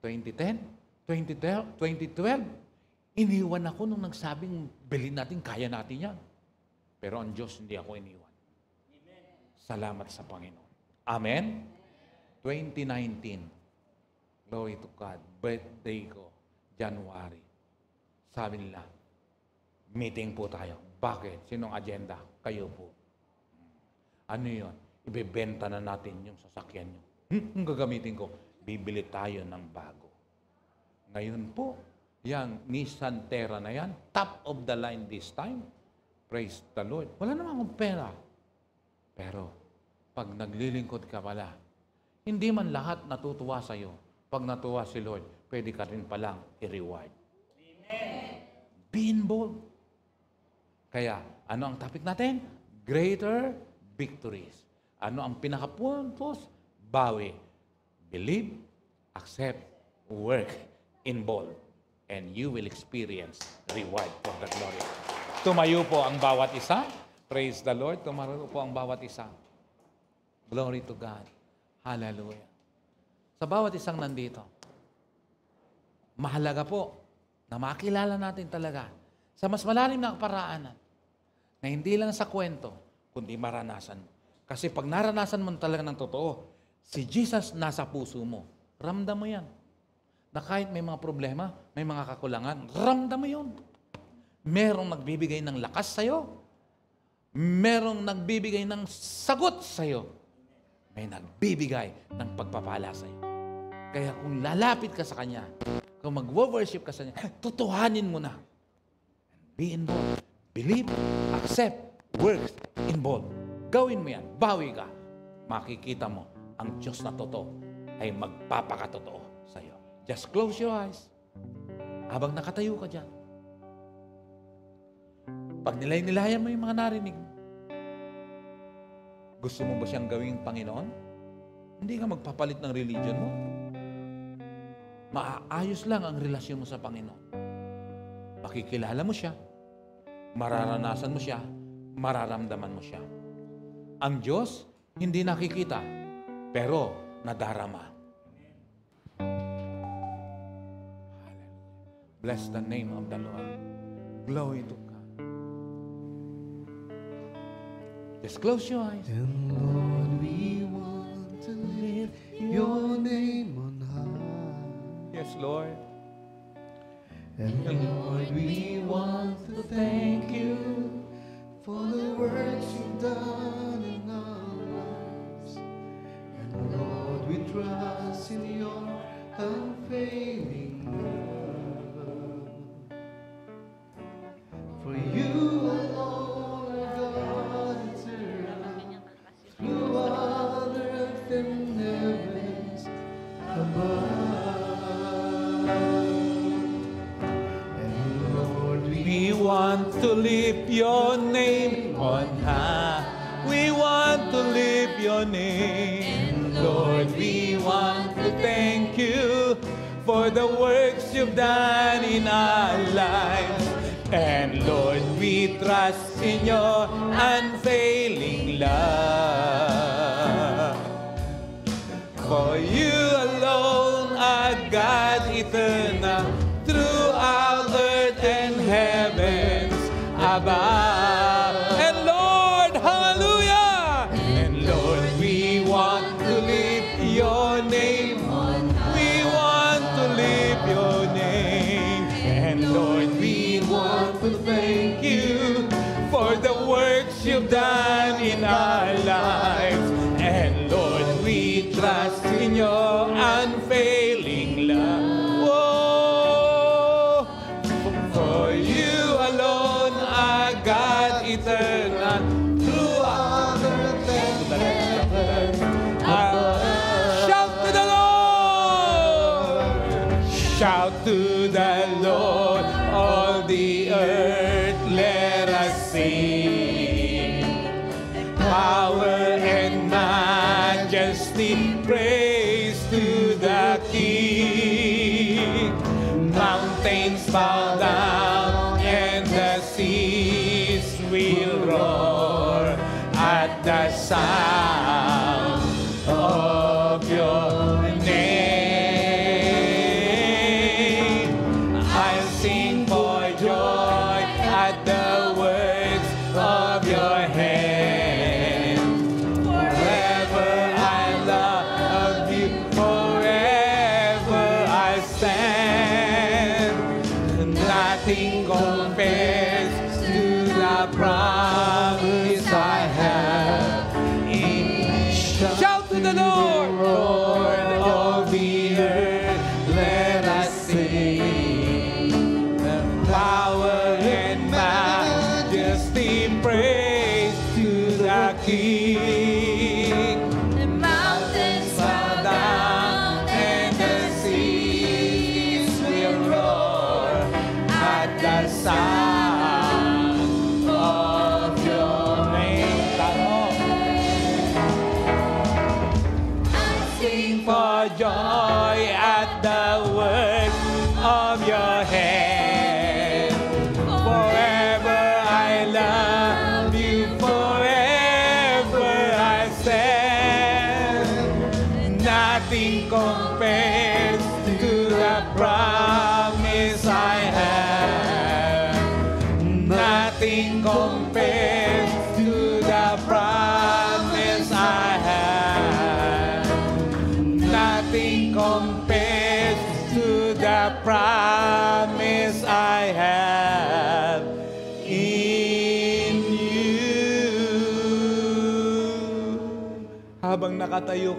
2010, 2012, 2012, iniwan ako nung nagsabing, bilhin natin, kaya natin yan. Pero ang Diyos, hindi ako iniwan. Amen. Salamat sa Panginoon. Amen? 2019, glory to God, birthday ko, January. Sabi nila, meeting po tayo. Bakit? Sinong agenda? Kayo po. Ano yon? Ibebenta na natin yung sasakyan nyo. Hmm, ang gagamitin ko, bibili tayo ng bago. Ngayon po, yang Nissan Terra na yan, top of the line this time. Praise the Lord. Wala naman akong pera. Pero, pag naglilingkod ka pala, hindi man lahat natutuwa sa iyo. Pag natuwa si Lord, pwede ka rin palang i-reward. Amen. Being bold. Kaya, ano ang topic natin? Greater victories. Ano ang pinakapuntos? Bawi Believe, accept, work, involve, and you will experience reward for the glory. Tumayo po ang bawat isa. Praise the Lord. Tumayo po ang bawat isa. Glory to God. Hallelujah. Sa bawat isang nandito, mahalaga po na makilala natin talaga sa mas malalim na paraanan na hindi lang sa kwento, kundi maranasan Kasi pag naranasan mo talaga ng totoo, Si Jesus nasa puso mo. Ramdam mo yan. Na kahit may mga problema, may mga kakulangan, ramdam mo yun. Merong nagbibigay ng lakas sa'yo. Merong nagbibigay ng sagot sa'yo. May nagbibigay ng pagpapala sa'yo. Kaya kung lalapit ka sa Kanya, kung mag-worship ka sa Kanya, tutuhanin mo na. Be involved. Believe, accept, works, involved. Gawin mo yan. Bawi ka. Makikita mo ang Diyos na totoo ay magpapakatotoo sa iyo. Just close your eyes. Habang nakatayo ka dyan. Pag nilay-nilayan mo yung mga narinig gusto mo ba siyang gawing Panginoon? Hindi ka magpapalit ng religion mo. Maaayos lang ang relasyon mo sa Panginoon. Makikilala mo siya. Mararanasan mo siya. Mararamdaman mo siya. Ang Diyos, hindi nakikita pero nadarama. Bless the name of the Lord. Glory to God. Just close your eyes. And Lord, we want to lift your name on high. Yes, Lord. And Lord, we want to thank you for the works you've done We trust in your unfailing love. and the seas will roar at the sound.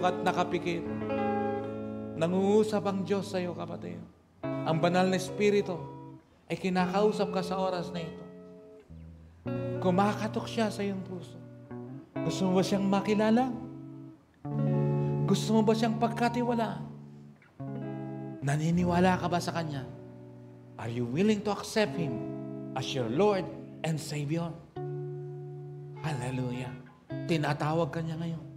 nakatayo at nakapikit. Nangungusap ang Diyos sa iyo, kapatid. Ang banal na Espiritu ay kinakausap ka sa oras na ito. Kumakatok siya sa iyong puso. Gusto mo ba siyang makilala? Gusto mo ba siyang pagkatiwala? Naniniwala ka ba sa Kanya? Are you willing to accept Him as your Lord and Savior? Hallelujah. Tinatawag ka niya ngayon.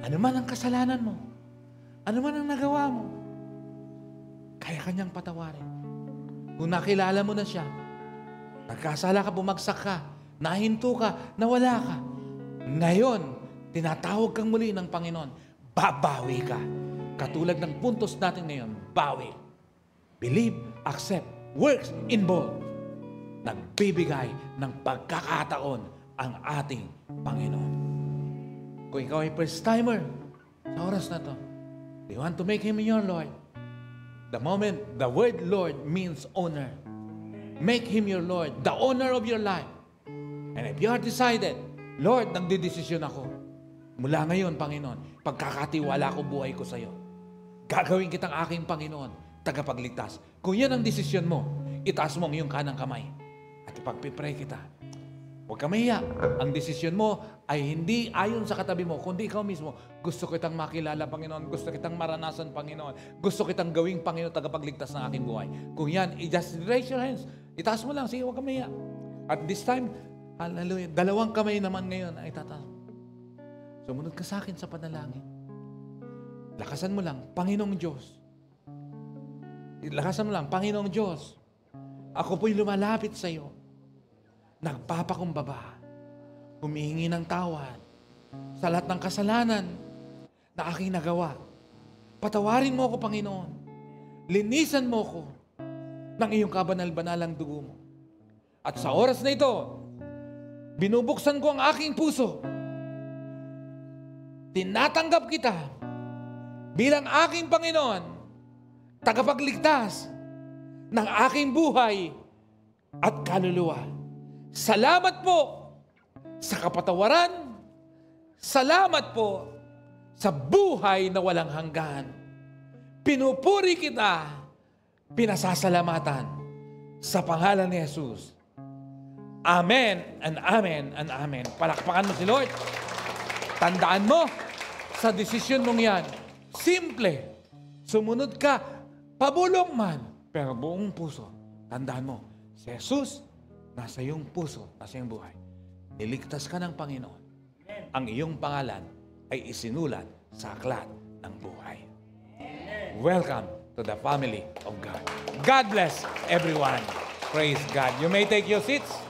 Ano man ang kasalanan mo, ano man ang nagawa mo, kaya kanyang patawarin. Kung nakilala mo na siya, nagkasala ka, bumagsak ka, nahinto ka, nawala ka, ngayon, tinatawag kang muli ng Panginoon, babawi ka. Katulad ng puntos natin ngayon, bawi. Believe, accept, works in involved. Nagbibigay ng pagkakataon ang ating Panginoon. Kung ikaw ay first-timer sa oras na to, you want to make Him your Lord, the moment, the word Lord means owner. Make Him your Lord, the owner of your life. And if you are decided, Lord, nagdidesisyon ako. Mula ngayon, Panginoon, pagkakatiwala ko buhay ko sa iyo. Gagawin kitang aking Panginoon, tagapagligtas. Kung yan ang desisyon mo, itaas mo ang iyong kanang kamay. At ipagpipray kita Huwag ka mahiya. Ang desisyon mo ay hindi ayon sa katabi mo, kundi ikaw mismo. Gusto kitang makilala, Panginoon. Gusto kitang maranasan, Panginoon. Gusto kitang gawing, Panginoon, tagapagligtas ng aking buhay. Kung yan, just raise your hands. Itaas mo lang. Sige, huwag ka mahiya. At this time, hallelujah, dalawang kamay naman ngayon ay tataas. Sumunod ka sa akin sa panalangin. Lakasan mo lang, Panginoong Diyos. Lakasan mo lang, Panginoong Diyos. Ako po'y lumalapit sa iyo nagpapakumbaba, humihingi ng tawad sa lahat ng kasalanan na aking nagawa. Patawarin mo ako, Panginoon. Linisan mo ako ng iyong kabanal-banalang dugo mo. At sa oras na ito, binubuksan ko ang aking puso. Tinatanggap kita bilang aking Panginoon, tagapagligtas ng aking buhay at kaluluwa. Salamat po sa kapatawaran. Salamat po sa buhay na walang hanggan. Pinupuri kita, pinasasalamatan sa pangalan ni Jesus. Amen and Amen and Amen. Palakpakan mo si Lord. Tandaan mo sa desisyon mong yan. Simple. Sumunod ka, pabulong man, pero buong puso. Tandaan mo, si Jesus, nasa iyong puso, nasa iyong buhay. Niligtas ka ng Panginoon. Amen. Ang iyong pangalan ay isinulat sa aklat ng buhay. Amen. Welcome to the family of God. God bless everyone. Praise God. You may take your seats.